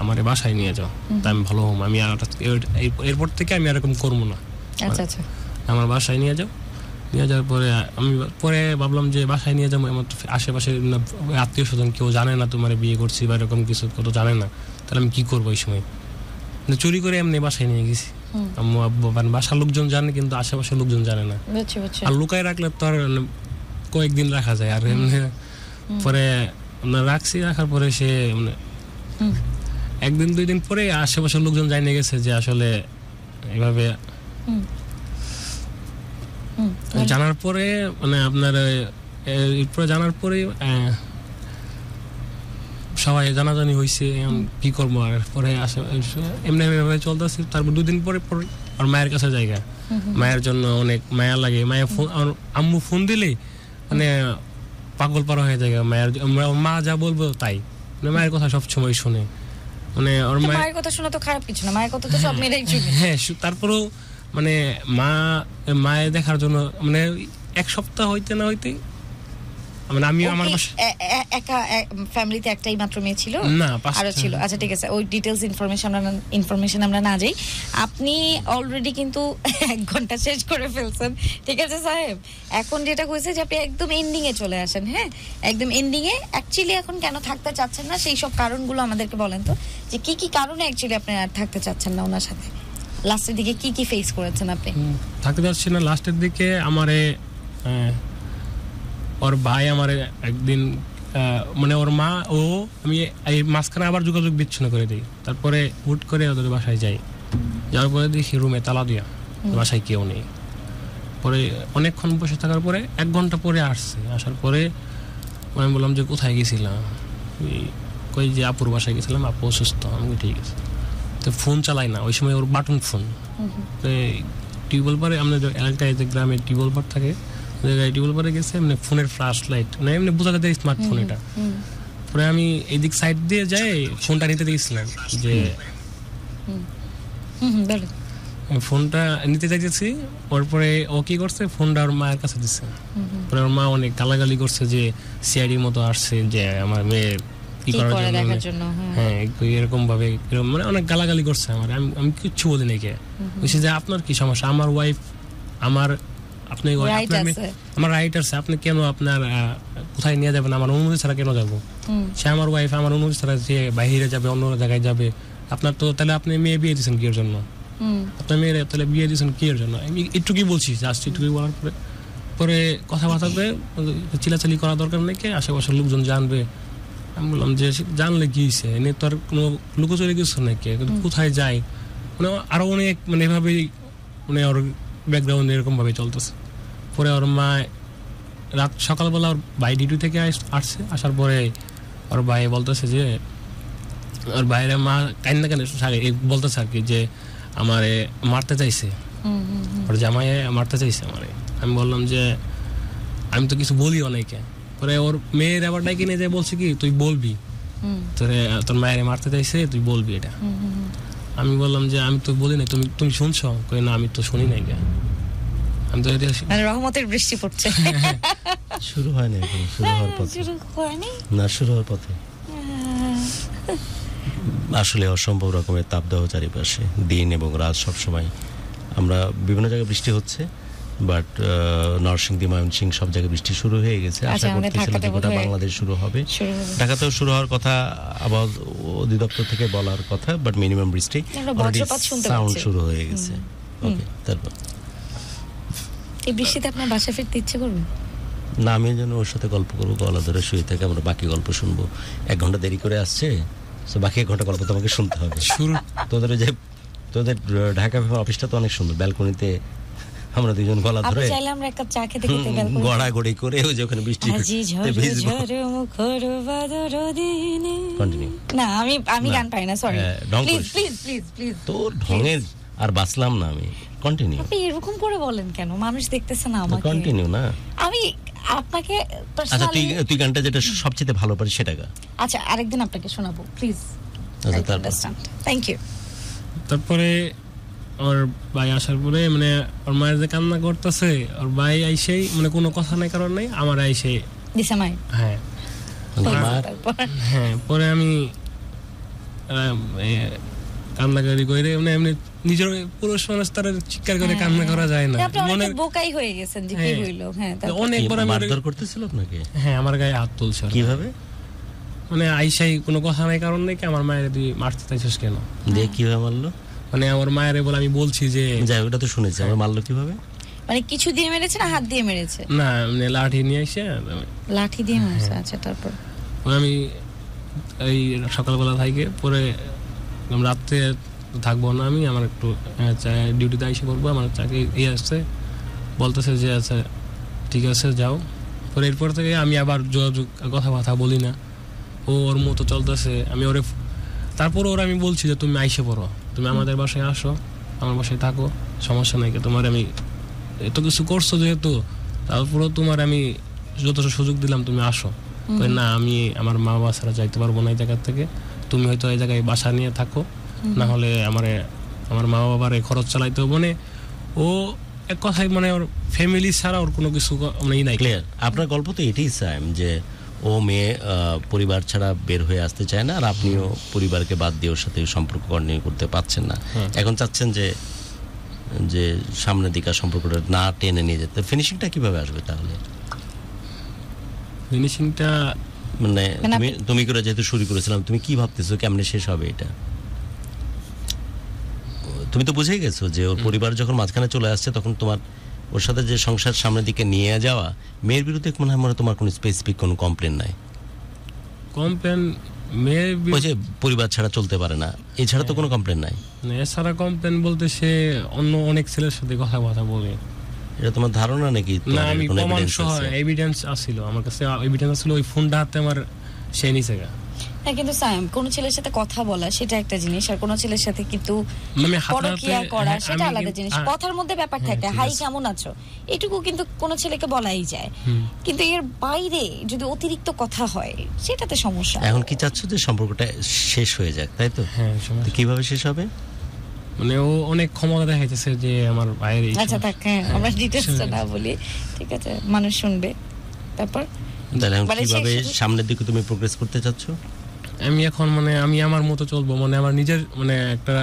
আমার বাসায় নিয়ে যাও তা আমি ভালো হম আমি এরপর থেকে আমি এরকম করবো না আচ্ছা, আচ্ছা। আমার বাসায় নিয়ে যাও নিয়ে যাওয়ার পরে আমি পরে ভাবলাম যে বাসায় নিয়ে যাবো আমার আশেপাশে আত্মীয় স্বজন কেউ জানে না তোমার বিয়ে করছি বা এরকম কিছু কত জানে না তাহলে আমি কি করবো ওই সময় চুরি করে এমনি বাসায় নিয়ে গেছি মানে বাসার লোকজন জানে কিন্তু আশেপাশে লোকজন জানে না আর লুকায় রাখলে তো আর কয়েকদিন রাখা যায় আর এমনি পরে রাখছি রাখার পরে সে মানে একদিন দুই দিন পরে আশেপাশের লোকজন জানিয়ে গেছে যে আসলে এভাবে জানার পরে মানে আপনার এরপরে জানার পরে সবাই জানাজানি হয়েছে কি করবো আর পরে এমনি এমনি চলতেছে তারপর দুদিন পরে পরে আর মায়ের কাছে জায়গা মায়ের জন্য অনেক মায়া লাগে ফোন আম্মু ফোন দিলে মানে পাগল পার হয়ে যায় মায়ের মা যা বলবো তাই মানে মায়ের কথা সব সময় শুনে মানে ওর মায়ের কথা শোনা তো খারাপ কিছু না মায়ের কথা তো সব হ্যাঁ, মেয়েরাই শুনে হ্যাঁ তারপরেও মানে মা মায়ের দেখার জন্য মানে এক সপ্তাহ হইতে না হইতে মানে আমি আমার একা ফ্যামিলিতে একটাই মাত্র মেয়ে ছিল আরো ছিল আচ্ছা ঠিক আছে ওই ডিটেলস ইনফরমেশন আমরা ইনফরমেশন আমরা না যাই আপনি অলরেডি কিন্তু এক ঘন্টা শেষ করে ফেলছেন ঠিক আছে সাহেব এখন যেটা হয়েছে যে আপনি একদম এন্ডিং এ চলে আসেন হ্যাঁ একদম এন্ডিং এ অ্যাকচুয়ালি এখন কেন থাকতে চাচ্ছেন না সেই সব কারণগুলো আমাদেরকে বলেন তো যে কি কি কারণে অ্যাকচুয়ালি আপনি আর থাকতে চাচ্ছেন না ওনার সাথে লাস্টের দিকে কি কি ফেস করেছেন আপনি থাকতে পারছি না লাস্টের দিকে আমারে ওর ভাই আমার একদিন মানে ওর মা ও আমি এই মাঝখানে আবার যোগাযোগ বিচ্ছিন্ন করে দিই তারপরে হুট করে ওদের বাসায় যাই যাওয়ার পরে দেখি রুমে তালা দিয়া বাসায় কেউ নেই পরে অনেকক্ষণ বসে থাকার পরে এক ঘন্টা পরে আসছে আসার পরে আমি বললাম যে কোথায় গেছিলাম কই যে আপুর বাসায় গেছিলাম আপু অসুস্থ আমি ঠিক আছে তো ফোন চালায় না ওই সময় ওর বাটন ফোন তো টিউবওয়েল পারে আমাদের এলাকায় যে গ্রামে টিউবওয়েল পার থাকে টিউবওয়েল পারে গেছে এমনি ফোনের ফ্ল্যাশ লাইট মানে এমনি বোঝা যায় স্মার্টফোন এটা পরে আমি এদিক সাইড দিয়ে যাই ফোনটা নিতে দিয়েছিলাম যে ফোনটা নিতে চাইতেছি ওর পরে ও কি করছে ফোনটা ওর মায়ের কাছে দিচ্ছে পরে ওর মা অনেক গালাগালি করছে যে সিআইডির মতো আসছে যে আমার মেয়ে ই করার জন্য হ্যাঁ, হ্যাঁ এরকম ভাবে মানে অনেক গালাগালি করছে আমার আমি আমি কিচ্ছু বলি বলছি যে আপনার কি সমস্যা আমার ওয়াইফ আমার আপনি আমার রাইট আছে আপনি কেন আপনার কোথায় নিয়ে যাবেন আমার অনুমতি ছাড়া কেন যাবো সে আমার ওয়াইফ আমার অনুমতি ছাড়া সে বাইরে যাবে অন্য জায়গায় যাবে আপনার তো তাহলে আপনি মেয়ে বিয়ে দিয়েছেন কি এর জন্য আপনার মেয়ের তাহলে বিয়ে দিয়েছেন কি এর জন্য আমি একটুকুই বলছি জাস্ট একটুকুই বলার পরে পরে কথাবার্তাতে চিলাচালি করা দরকার নেই আশেপাশের লোকজন জানবে আমি বললাম যে জানলে কি হয়েছে এনে তো আর কোনো লুকোচুরি কিছু নাকি কোথায় যায় মানে আরো অনেক মানে এভাবেই মানে ওর ব্যাকগ্রাউন্ড এরকম ভাবে চলতেছে পরে ওর মা রাত সকালবেলা ওর ভাই ডিউটি থেকে আসছে আসার পরে ওর ভাই বলতেছে যে ওর বাইরে মা কান্না কান্না বলতেছে আর কি যে আমারে মারতে চাইছে ওর জামাই মারতে চাইছে আমারে আমি বললাম যে আমি তো কিছু বলি অনেকে পরে ওর মেয়ের আবার কিনে নিয়ে বলছে কি তুই বলবি তোরে তোর মায়ের মারতে চাইছে তুই বলবি এটা আমি বললাম যে আমি তো বলি নাই তুমি তুমি শুনছো কই না আমি তো শুনি নাই গা আমি তো মানে রহমতের বৃষ্টি পড়ছে শুরু হয়নি শুরু হওয়ার পথে না শুরু হওয়ার পথে হ্যাঁ। আসলে অসম্ভব রকমের তাপদাহ চারিপাশে দিন এবং রাত সবসময় আমরা বিভিন্ন জায়গায় বৃষ্টি হচ্ছে বাট নরসিংদী ময়মনসিং সব জায়গায় বৃষ্টি শুরু হয়ে গেছে আচ্ছা, আশা করতেছিলাম যে গোটা বাংলাদেশ শুরু হবে ঢাকাতেও শুরু হওয়ার কথা আবার অধিদপ্তর থেকে বলার কথা বাট মিনিমাম বৃষ্টি অলরেডি সাউন্ড শুরু হয়ে গেছে ওকে তারপর এই বৃষ্টিতে আপনার বাসা ফিরতে ইচ্ছে করবে না আমি যেন ওর সাথে গল্প করবো গলা ধরে শুয়ে থাকে আমরা বাকি গল্প শুনবো এক ঘন্টা দেরি করে আসছে তো বাকি এক ঘন্টা গল্প তোমাকে শুনতে হবে শুরু তোদের যে তোদের ঢাকা অফিসটা তো অনেক সুন্দর ব্যালকনিতে আমরা দুজন গলা ধরে চাইলে আমরা একটা চা খেতে খেতে গেল গড়াগড়ি করে ওই যে ওখানে বৃষ্টি কন্টিনিউ না আমি আমি গান পাই না sorry please please please please তোর ঢঙের আর বাসলাম না আমি কন্টিনিউ আপনি এরকম করে বলেন কেন মানুষ দেখতেছে না আমাকে কন্টিনিউ না আমি আপনাকে আচ্ছা তুই তুই গানটা যেটা সবচেয়ে ভালো পারিস সেটা গা আচ্ছা আরেকদিন আপনাকে শোনাবো প্লিজ আচ্ছা তারপর থ্যাংক ইউ তারপরে ওর ভাই আসার পরে মানে ওর মায়ের যে কান্না করতেছে ওর ভাই আইসেই মানে কোনো কথা নাই কারণ নাই আমার আইসে হ্যাঁ।, হ্যাঁ পরে আমি কান্নাকারি করে মানে এমনি নিজের পুরুষ মানুষ চিৎকার করে হ্যাঁ। কান্না করা যায় না মনে বোকাই হয়ে গেছেন যে কি হ্যাঁ, হ্যাঁ অনেকবার আমি মারধর করতেছিল আপনাকে হ্যাঁ আমার গায়ে হাত তুলছে কিভাবে মানে আইসাই কোনো কথা নাই কারণ নেই কি আমার মায়ের মারতে চাইছিস কেন দিয়ে কিভাবে মারলো মানে আমার মায়ের বলে আমি বলছি যে যাই ওটা তো শুনেছি আমার মারলো কিভাবে মানে কিছু দিয়ে মেরেছে না হাত দিয়ে মেরেছে না মানে লাঠি নিয়ে এসে লাঠি দিয়ে হ্যাঁ। মেরেছে আচ্ছা তারপর আমি এই সকালবেলা থাকি পরে রাত্রে থাকবো না আমি আমার একটু ডিউটিতে আইসে করবো আমার চাকরি ইয়ে আসছে বলতেছে যে আচ্ছা ঠিক আছে যাও পরে এরপর থেকে আমি আবার যোগাযোগ কথাবার্তা বলি না ও ওর মতো চলতেছে আমি ওরে তারপর ওর আমি বলছি যে তুমি আইসে পড়ো তুমি আমাদের বাসায় আসো আমার বাসায় থাকো সমস্যা নাই তোমার আমি এত কিছু করছো যেহেতু তারপরেও তোমার আমি যথেষ্ট সুযোগ দিলাম তুমি আসো না আমি আমার মা বাবা ছাড়া যাইতে পারবো না এই জায়গার থেকে তুমি হয়তো এই জায়গায় বাসা নিয়ে থাকো না হলে আমার আমার মা বাবার এই খরচ চালাইতে হবে মানে ও এক কথায় মানে ওর ফ্যামিলি ছাড়া ওর কোনো কিছু মানে নাই ক্লিয়ার আপনার গল্প তো এটাই চাই যে ও মেয়ে পরিবার ছাড়া বের হয়ে আসতে চায় না আর আপনিও পরিবারকে বাদ দিয়ে ওর সাথে সম্পর্ক কন্টিনিউ করতে পারছেন না এখন চাচ্ছেন যে যে সামনের দিকে সম্পর্কটা না টেনে নিয়ে যেতে ফিনিশিংটা কিভাবে আসবে তাহলে ফিনিশিংটা মানে, মানে তুমি তুমি করে যেহেতু শুরু করেছিলাম তুমি কি ভাবতেছো কেমনে শেষ হবে এটা তুমি তো বুঝেই গেছো যে ওর পরিবার যখন মাঝখানে চলে আসছে তখন তোমার ওর সাথে যে সংসার সামনের দিকে নিয়ে যাওয়া মেয়ের বিরুদ্ধে মনে হয় মনে তোমার কোনো স্পেসিফিক কোনো কমপ্লেন নাই কমপ্লেন ওই যে পরিবার ছাড়া চলতে পারে না এছাড়া তো হ্যাঁ। কোনো কমপ্লেন নাই এছাড়া কমপ্লেন বলতে সে অন্য অনেক ছেলের সাথে কথা কথা বলে এটা তোমার ধারণা নাকি না আমি প্রমাণ সহ এভিডেন্স আমার কাছে এভিডেন্স আছিল ওই ফোনটা হাতে আমার সে নিচে গা হ্যাঁ কিন্তু সায়াম কোনো ছেলের সাথে কথা বলা সেটা একটা জিনিস আর কোনো ছেলের সাথে কিন্তু মানে পরকিয়া হ্যাঁ, করা সেটা আলাদা জিনিস কথার মধ্যে ব্যাপার হ্যাঁ, থাকে হাই কেমন আছো এটুকু কিন্তু কোনো ছেলেকে বলাই যায় কিন্তু এর বাইরে যদি অতিরিক্ত কথা হয় সেটাতে সমস্যা এখন কি চাচ্ছ যে সম্পর্কটা শেষ হয়ে যাক তাই হ্যাঁ, তো কিভাবে শেষ হবে মানে ও অনেক ক্ষমতা দেখাইতেছে যে আমার বাইরে আচ্ছা থাক আমরা ডিটেলসটা না বলি ঠিক আছে মানুষ শুনবে তারপর তাহলে মানে কিভাবে সামনের দিকে তুমি প্রোগ্রেস করতে চাচ্ছ আমি এখন মানে আমি আমার মতো চলবো মানে আমার নিজের মানে একটা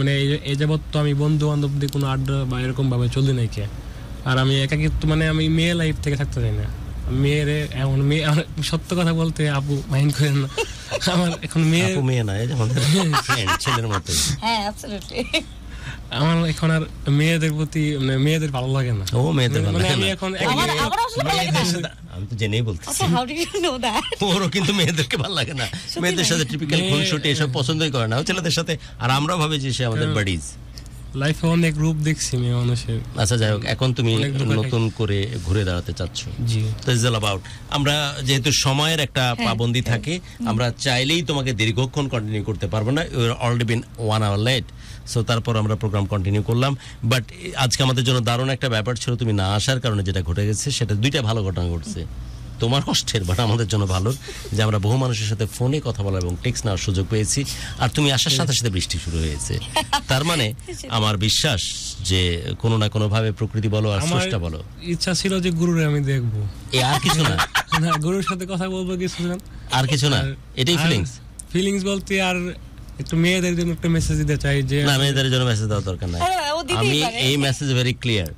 মানে এ যাবৎ তো আমি বন্ধু বান্ধব দিয়ে কোনো আড্ডা বা এরকম ভাবে চলি নাই কে আর আমি একাকিত্ব মানে আমি মেয়ে লাইফ থেকে থাকতে চাই না মেয়ের এমন মেয়ে সত্য কথা বলতে আপু মাইন্ড করেন না আমার এখন মেয়ে মেয়ে না ছেলের মতো হ্যাঁ, আমার এখন আর মেয়েদের প্রতি মানে মেয়েদের ভালো লাগে না ও মেয়েদের মানে ভালো মানে লাগে না আমি এখন আমি তো জেনেই বলতেছি আচ্ছা, ওরও কিন্তু মেয়েদেরকে ভালো লাগে না মেয়েদের সাথে টিপিক্যাল খুনসুটি এসব পছন্দই করে না ছেলেদের সাথে আর আমরা ভাবে যে সে আমাদের বাডিজ হ্যাঁ। লাইফে অনেক রূপ দেখছি মেয়ে মানুষের আচ্ছা যাই হোক এখন তুমি নতুন করে ঘুরে দাঁড়াতে চাচ্ছ জি আমরা যেহেতু সময়ের একটা হ্যাঁ, পাবন্দি হ্যাঁ। থাকে আমরা চাইলেই তোমাকে দীর্ঘক্ষণ কন্টিনিউ করতে পারবো না you already been one hour late so তারপর আমরা প্রোগ্রাম কন্টিনিউ করলাম বাট আজকে আমাদের জন্য দারুণ একটা ব্যাপার ছিল তুমি না আসার কারণে যেটা ঘটে গেছে সেটা দুইটা ভালো ঘটনা ঘটছে তোমার কষ্টের বাট আমাদের জন্য ভালো যে আমরা বহু মানুষের সাথে ফোনে কথা বলা এবং টেক্স নেওয়ার সুযোগ পেয়েছি আর তুমি আসার সাথে সাথে বৃষ্টি শুরু হয়েছে তার মানে আমার বিশ্বাস যে কোনো না কোনো ভাবে প্রকৃতি বলো আর স্রষ্টা বলো ইচ্ছা ছিল যে গুরুরে আমি দেখবো এ আর কিছু না গুরুর সাথে কথা বলবো কিছু না আর কিছু না এটাই ফিলিংস ফিলিংস বলতে আর একটু মেয়েদের জন্য একটা মেসেজ দিতে চাই যে না মেয়েদের জন্য মেসেজ দেওয়া দরকার নাই হ্যাঁ, আমি এই মেসেজ ভেরি ক্লিয়ার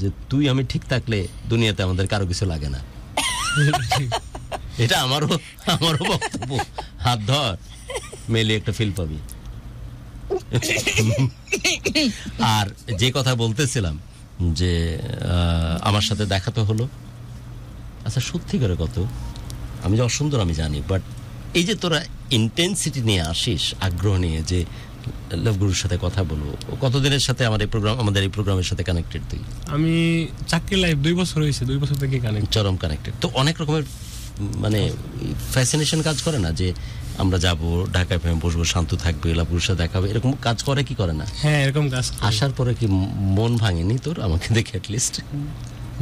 যে তুই আমি ঠিক থাকলে দুনিয়াতে আমাদের কারো কিছু লাগে না এটা আমারও আমারও বক্তব্য হাত ধর মেলে একটা ফিল পাবি আর যে কথা বলতেছিলাম যে আমার সাথে দেখা তো হলো আচ্ছা সত্যি করে কত আমি যে অসুন্দর আমি জানি বাট এই যে তোরা ইন্টেন্সিটি নিয়ে আসিস আগ্রহ নিয়ে যে লভগুরুর সাথে কথা বলবো কতদিনের সাথে আমার এই প্রোগ্রাম আমাদের এই প্রোগ্রামের সাথে কানেক্টেড তুই আমি চাকরি লাইফ দুই বছর হয়েছে দুই বছর থেকে কানেক্ট চরম কানেক্টেড তো অনেক রকমের মানে ফ্যাসিনেশন কাজ করে না যে আমরা যাব ঢাকায় ফেমে বসবো শান্ত থাকবে লাভগুরুর সাথে দেখাবে এরকম কাজ করে কি করে না হ্যাঁ এরকম কাজ আসার পরে কি মন ভাঙেনি তোর আমাকে দেখে অ্যাটলিস্ট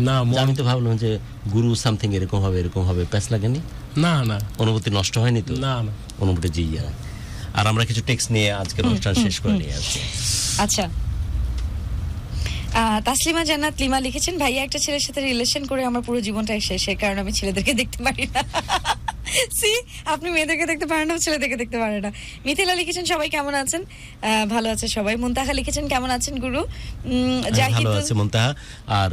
না আমি তো ভাবলাম যে গুরু সামথিং এরকম হবে এরকম হবে প্যাস লাগেনি না না অনুভূতি নষ্ট হয়নি তো না না অনুমতি জিয়া হ্যাঁ। আর আমরা কিছু টেক্সট নিয়ে আজকের অনুষ্ঠান শেষ করে নিয়ে আসছি আচ্ছা তাসলিমা জান্নাত লিমা লিখেছেন ভাইয়া একটা ছেলের সাথে রিলেশন করে আমার পুরো জীবনটাই শেষ এই কারণে আমি ছেলেদেরকে দেখতে পারি না সি আপনি মেয়েদেরকে দেখতে পারেন না ছেলেদেরকে দেখতে পারেন না মিথিলা লিখেছেন সবাই কেমন আছেন ভালো আছে সবাই মুনতাহা লিখেছেন কেমন আছেন গুরু হ্যাঁ, জাহিদ ভালো আছে মুনতাহা আর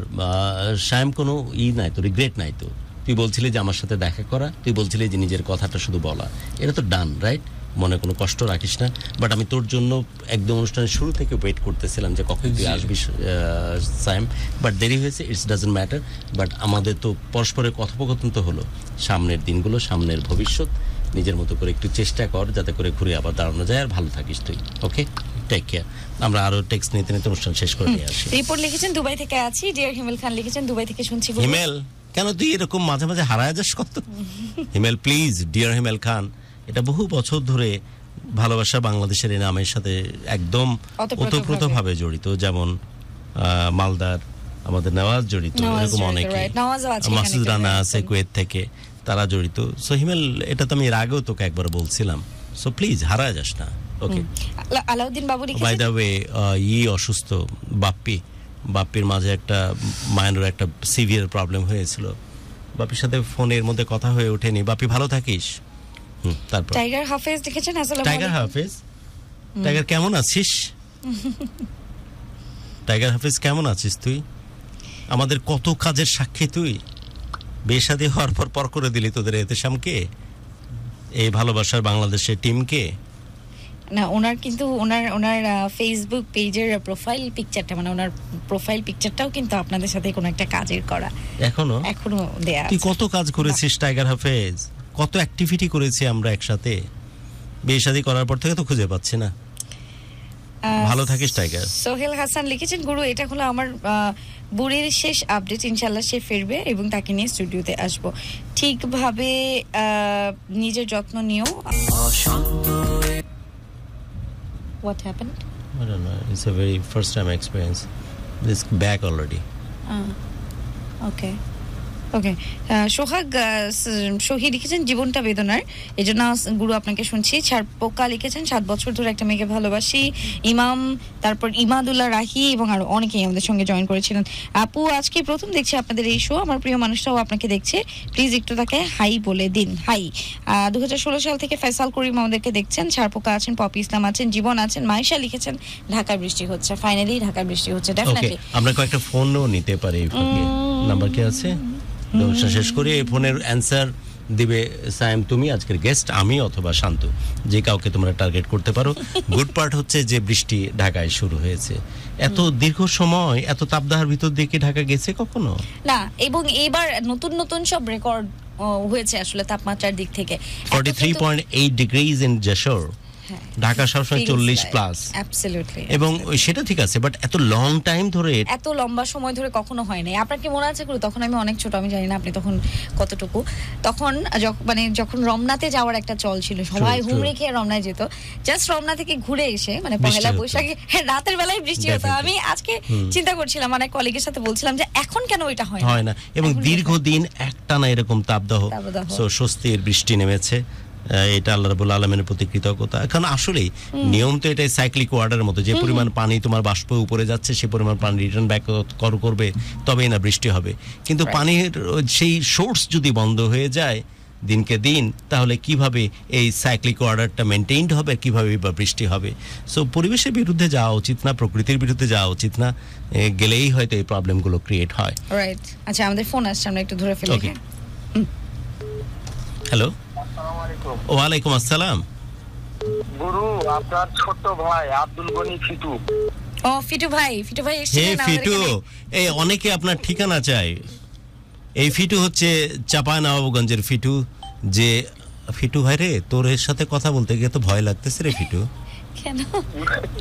শায়াম কোনো ই নাই তো রিগ্রেট নাই তো তুই বলছিলি যে আমার সাথে দেখা করা তুই বলছিলি যে নিজের কথাটা শুধু বলা এটা তো ডান রাইট মনে কোনো কষ্ট রাখিস না বাট আমি তোর জন্য একদম অনুষ্ঠানের শুরু থেকে ওয়েট করতেছিলাম যে কখন তুই আসবি সাইম বাট দেরি হয়েছে ইটস ডাজেন্ট ম্যাটার বাট আমাদের তো পরস্পরের কথোপকথন তো হলো সামনের দিনগুলো সামনের ভবিষ্যৎ নিজের মতো করে একটু চেষ্টা কর যাতে করে ঘুরে আবার দাঁড়ানো যায় আর ভালো থাকিস তুই ওকে টেক কেয়ার আমরা আরো টেক্সট নিতে নিতে অনুষ্ঠান শেষ করে নিয়ে আসি রিপোর্ট লিখেছেন দুবাই থেকে আছি ডিয়ার হিমেল খান লিখেছেন দুবাই থেকে শুনছি হিমেল কেন তুই এরকম মাঝে মাঝে হারায় যাস কত হিমেল প্লিজ ডিয়ার হিমেল খান এটা বহু বছর ধরে ভালোবাসা বাংলাদেশের এই নামের সাথে একদম ওতপ্রোতভাবে জড়িত যেমন মালদার আমাদের নেওয়াজ জড়িত এরকম অনেকে মাসুদ রানা আছে কুয়েত থেকে তারা জড়িত সো হিমেল এটা তো আমি এর আগেও তোকে একবার বলছিলাম সো প্লিজ হারা যাস না ওকে আলাউদ্দিন বাবু বাই দ্য ওয়ে ই অসুস্থ বাপ্পি বাপ্পির মাঝে একটা মাইনর একটা সিভিয়ার প্রবলেম হয়েছিল বাপির সাথে ফোনের মধ্যে কথা হয়ে ওঠেনি বাপি ভালো থাকিস তারপর টাইগার হাফেজ দেখেছেন আসসালামু টাইগার হাফেজ টাইগার কেমন আছিস টাইগার হাফেজ কেমন আছিস তুই আমাদের কত কাজের সাক্ষী তুই বেশাদি হওয়ার পর পর করে দিলি তোদের এতে শামকে এই ভালোবাসার বাংলাদেশের টিমকে না ওনার কিন্তু ওনার ওনার ফেসবুক পেজের প্রোফাইল পিকচারটা মানে ওনার প্রোফাইল পিকচারটাও কিন্তু আপনাদের সাথে কোনো একটা কাজের করা এখনো এখনো দেয়া তুই কত কাজ করেছিস টাইগার হাফেজ কত অ্যাক্টিভিটি করেছি আমরা একসাথে বিয়ে শাদী করার পর থেকে তো খুঁজে পাচ্ছি না ভালো থাকিস টাইগার সোহেল হাসান লিখেছেন গুরু এটা হলো আমার বুড়ির শেষ আপডেট ইনশাল্লাহ সে ফিরবে এবং তাকে নিয়ে স্টুডিওতে আসবো ঠিকভাবে নিজের যত্ন নিও what happened? I don't know. It's a very first time experience. It's back already. Ah, okay. ওকে সোহাগ সহি লিখেছেন জীবনটা বেদনার এই জন্য গুরু আপনাকে শুনছি ছাড় পোকা লিখেছেন সাত বছর ধরে একটা মেয়েকে ভালোবাসি ইমাম তারপর ইমাদুল্লাহ রাহি এবং আরো অনেকেই আমাদের সঙ্গে জয়েন করেছিলেন আপু আজকে প্রথম দেখছি আপনাদের এই শো আমার প্রিয় মানুষটাও আপনাকে দেখছে প্লিজ একটু তাকে হাই বলে দিন হাই দু সাল থেকে ফেসাল করিম আমাদেরকে দেখছেন ছাড়পোকা আছেন পপি ইসলাম আছেন জীবন আছেন মাইশা লিখেছেন ঢাকা বৃষ্টি হচ্ছে ফাইনালি ঢাকা বৃষ্টি হচ্ছে ডেফিনেটলি আমরা কয়েকটা ফোনও নিতে পারি নাম্বার কি আছে শেষ করে এই ফোনের অ্যান্সার দিবে সায়েম তুমি আজকের গেস্ট আমি অথবা শান্ত যে কাউকে তোমরা টার্গেট করতে পারো গুড পার্ট হচ্ছে যে বৃষ্টি ঢাকায় শুরু হয়েছে এত দীর্ঘ সময় এত তাপদাহার ভিতর দিয়ে কি ঢাকা গেছে কখনো না এবং এবার নতুন নতুন সব রেকর্ড হয়েছে আসলে তাপমাত্রার দিক থেকে 43.8 ডিগ্রিজ ইন যশোর হ্যাঁ। ঢাকা সবসময় চল্লিশ প্লাস এবং সেটা ঠিক আছে বাট এত লং টাইম ধরে এত লম্বা সময় ধরে কখনো হয় নাই আপনার কি মনে আছে তখন আমি অনেক ছোট আমি জানি না আপনি তখন কতটুকু তখন মানে যখন রমনাতে যাওয়ার একটা চল ছিল সবাই হুমড়ি খেয়ে রমনায় যেত জাস্ট রমনা থেকে ঘুরে এসে মানে পহেলা বৈশাখে হ্যাঁ, রাতের বেলায় বৃষ্টি হতো আমি আজকে চিন্তা করছিলাম মানে কলিগের সাথে বলছিলাম যে এখন কেন ওইটা হয় না এবং দীর্ঘদিন একটা না এরকম তাপদাহ সো স্বস্তির বৃষ্টি নেমেছে এটা আল্লাহ রাবুল আলমের প্রতি কৃতজ্ঞতা কারণ আসলেই নিয়ম তো এটাই সাইক্লিক ওয়ার্ডের মতো যে পরিমাণ পানি তোমার বাষ্প উপরে যাচ্ছে সে পরিমাণ পানি রিটার্ন ব্যাক কর করবে তবেই না বৃষ্টি হবে কিন্তু পানির সেই সোর্স যদি বন্ধ হয়ে যায় দিনকে দিন তাহলে কিভাবে এই সাইক্লিক অর্ডারটা মেনটেইনড হবে কিভাবে বা বৃষ্টি হবে সো পরিবেশের বিরুদ্ধে যাওয়া উচিত না প্রকৃতির বিরুদ্ধে যাওয়া উচিত না গেলেই হয়তো এই প্রবলেমগুলো ক্রিয়েট হয় রাইট আচ্ছা আমাদের ফোন আসছে আমরা একটু ধরে ফেলি হ্যালো ওয়ালাইকুম আসসালাম গুরু আপনার ছোট ভাই আব্দুল গনি ফিটু ও ফিটু ভাই ফিটু ভাই হে ফিটু এই অনেকে আপনার ঠিকানা চায় এই ফিটু হচ্ছে চাপা নবাবগঞ্জের ফিটু যে ফিটু ভাই রে তোর এর সাথে কথা বলতে গিয়ে তো ভয় লাগতেছে রে ফিটু কেন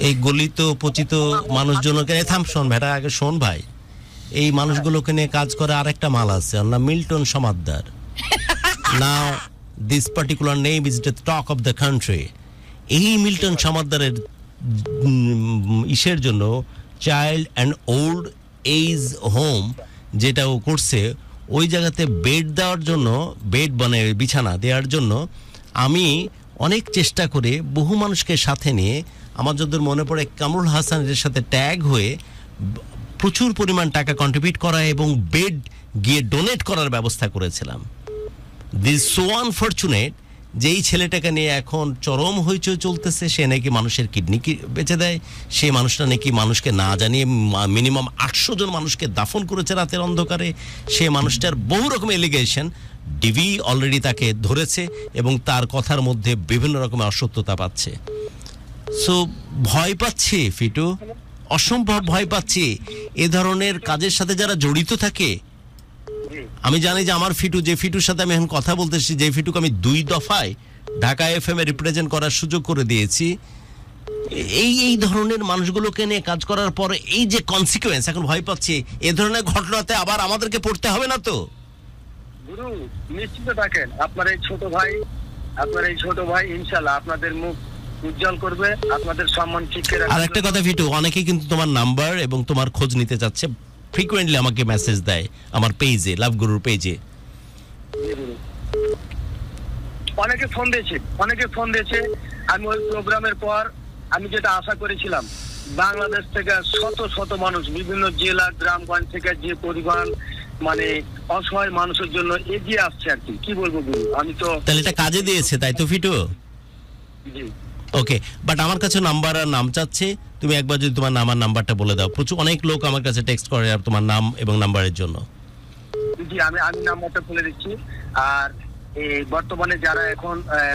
এই গলিত পচিত মানুষজনকে থাম শোন ভাইটা আগে শোন ভাই এই মানুষগুলোকে নিয়ে কাজ করে আরেকটা মাল আছে ওর নাম Milton Samaddar now this particular name is the talk of the country এই মিল্টন সামাদ্দারের ইসের জন্য child and old age home যেটা ও করছে ওই জায়গাতে বেড দেওয়ার জন্য বেড মানে বিছানা দেওয়ার জন্য আমি অনেক চেষ্টা করে বহু মানুষকে সাথে নিয়ে আমার যদি মনে পড়ে কামরুল হাসানের সাথে ট্যাগ হয়ে প্রচুর পরিমাণ টাকা কন্ট্রিবিউট করা এবং বেড গিয়ে ডোনেট করার ব্যবস্থা করেছিলাম দিস সো আনফর্চুনেট যেই ছেলেটাকে নিয়ে এখন চরম হইচই চলতেছে সে নাকি মানুষের কিডনি বেঁচে দেয় সেই মানুষটা নাকি মানুষকে না জানিয়ে মিনিমাম আটশো জন মানুষকে দাফন করেছে রাতের অন্ধকারে সে মানুষটার বহু রকম এলিগেশন ডিবি অলরেডি তাকে ধরেছে এবং তার কথার মধ্যে বিভিন্ন রকমের অসত্যতা পাচ্ছে সো ভয় পাচ্ছি ফিটু অসম্ভব ভয় পাচ্ছি এ ধরনের কাজের সাথে যারা জড়িত থাকে আমি জানি যে আমার ফিটু যে ফিটুর সাথে আমি এখন কথা বলতেছি যে ফিটুকে আমি দুই দফায় ঢাকা এফ এম এ রিপ্রেজেন্ট করার সুযোগ করে দিয়েছি এই এই ধরনের মানুষগুলোকে নিয়ে কাজ করার পর এই যে কনসিকুয়েন্স এখন ভয় পাচ্ছি এ ধরনের ঘটনাতে আবার আমাদেরকে পড়তে হবে না তো গুরু নিশ্চিত থাকেন আপনার এই ছোট ভাই আপনার এই ছোট ভাই ইনশাল্লাহ আপনাদের মুখ উজ্জ্বল করবে আপনাদের সম্মান ঠিক আর একটা কথা ভিটু অনেকে কিন্তু তোমার নাম্বার এবং তোমার খোঁজ নিতে চাচ্ছে ফ্রিকোয়েন্টলি আমাকে মেসেজ দেয় আমার পেজে লাভ গুরুর পেজে অনেকে ফোন দিয়েছে অনেকে ফোন দিয়েছে আমি ওই প্রোগ্রামের পর আমি যেটা আশা করেছিলাম বাংলাদেশ থেকে শত শত মানুষ বিভিন্ন জেলা গ্রামগঞ্জ থেকে যে পরিমাণ মানে অসহায় মানুষের জন্য এগিয়ে আসছে আর কি কি বলবো গুরু আমি তো তাহলে এটা কাজে দিয়েছে তাই তো ফিটু জি ওকে বাট আমার কাছে নাম্বার আর নাম চাচ্ছে তুমি একবার যদি তোমার নাম আর নাম্বারটা বলে দাও প্রচুর অনেক লোক আমার কাছে টেক্সট করে আর তোমার নাম এবং নাম্বারের জন্য জি আমি আমি নাম্বারটা বলে দিচ্ছি আর এই বর্তমানে যারা এখন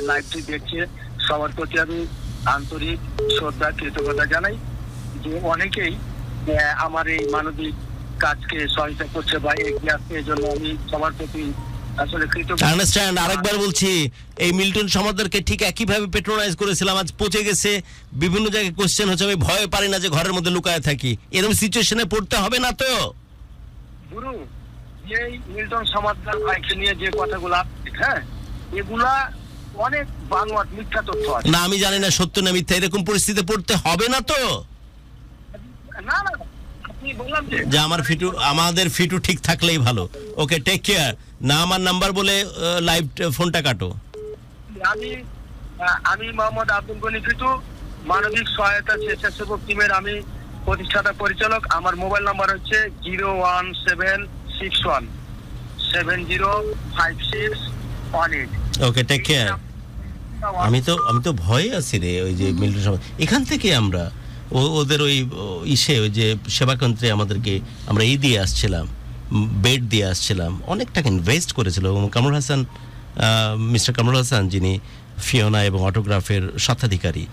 লাইভটি দেখছে সবার প্রতি আমি আন্তরিক শ্রদ্ধা কৃতজ্ঞতা জানাই যে অনেকেই আমার এই মানবিক কাজকে সহায়তা করছে বা এগিয়ে আসছে জন্য আমি সবার প্রতি আন্ডারস্ট্যান্ড আরেকবার বলছি এই মিল্টন সমাদারকে ঠিক একইভাবে পেট্রোলাইজ করেছিলাম আজ পচে গেছে বিভিন্ন জায়গায় কোশ্চেন হচ্ছে আমি ভয় পারি না যে ঘরের মধ্যে লুকায় থাকি এরকম সিচুয়েশনে পড়তে হবে না তো গুরু এই মিল্টন সমাদার নিয়ে যে হ্যাঁ এগুলা অনেক মিথ্যা তথ্য আছে না আমি জানি না সত্য না মিথ্যা এরকম পরিস্থিতিতে পড়তে হবে না তো না না যে আমার ফিটু আমাদের ফিটু ঠিক থাকলেই ভালো ওকে টেক কেয়ার না আমার নাম্বার বলে লাইভ ফোনটা কাটো আমি আমি মোহাম্মদ আব্দুল গনি ফিটু মানবিক সহায়তা স্বেচ্ছাসেবক টিমের আমি প্রতিষ্ঠাতা পরিচালক আমার মোবাইল নাম্বার হচ্ছে zero one seven six one seven zero five six one eight okay take care আমি তো আমি তো ভয়ে আছি রে ওই যে মিলিটারি এখান থেকে আমরা ওদের ওই ইসে ওই যে সেবাকেন্দ্রে আমাদেরকে আমরা এই দিয়ে আসছিলাম বেড দিয়ে আসছিলাম অনেক টাকা ইনভেস্ট করেছিল এবং কামরুল হাসান মিস্টার কামরুল হাসান যিনি ফিওনা এবং অটোগ্রাফের স্বত্বাধিকারী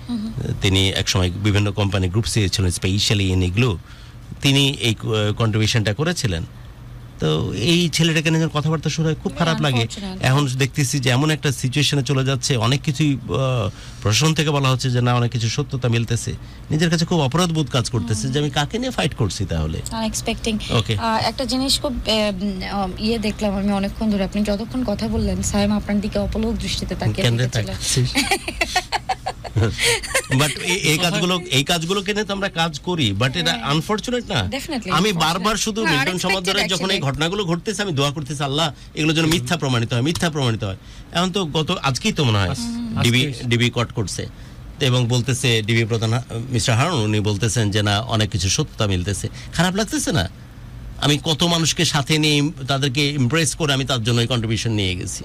তিনি একসময় বিভিন্ন কোম্পানি গ্রুপ দিয়েছিলেন স্পেশালি ইন এগুলো তিনি এই কন্ট্রিবিউশনটা করেছিলেন তো এই ছেলেটাকে নিয়ে কথাবার্তা শুরু হয় খুব মানে খারাপ লাগে এখন দেখতেছি যে এমন একটা সিচুয়েশনে চলে যাচ্ছে অনেক কিছুই প্রশাসন থেকে বলা হচ্ছে যে না অনেক কিছু সত্যতা মিলতেছে নিজের কাছে খুব অপরাধ বোধ কাজ করতেছে যে আমি কাকে নিয়ে ফাইট করছি তাহলে একটা জিনিস খুব ইয়ে দেখলাম আমি অনেকক্ষণ ধরে আপনি যতক্ষণ কথা বললেন সাহেব আপনার দিকে অপলোক দৃষ্টিতে তাকিয়ে বাট এই কাজগুলো এই কাজগুলো কেনে তো আমরা কাজ করি বাট এটা আনফরচুনেট হ্যাঁ। না আমি বারবার শুধু মিল্টন সমাদারের যখন এই ঘটনাগুলো ঘটতেছে আমি দোয়া করতেছি আল্লাহ এগুলো যেন মিথ্যা প্রমাণিত হয় মিথ্যা প্রমাণিত হয় এখন তো গত আজকেই তো মনে হয় ডিবি ডিবি কট করছে এবং বলতেছে ডিবি প্রধান মিস্টার হারুন উনি বলতেছেন যে না অনেক কিছু সত্যতা মিলতেছে খারাপ লাগতেছে না আমি কত মানুষকে সাথে নিয়ে তাদেরকে ইমপ্রেস করে আমি তার জন্য কন্ট্রিবিউশন নিয়ে গেছি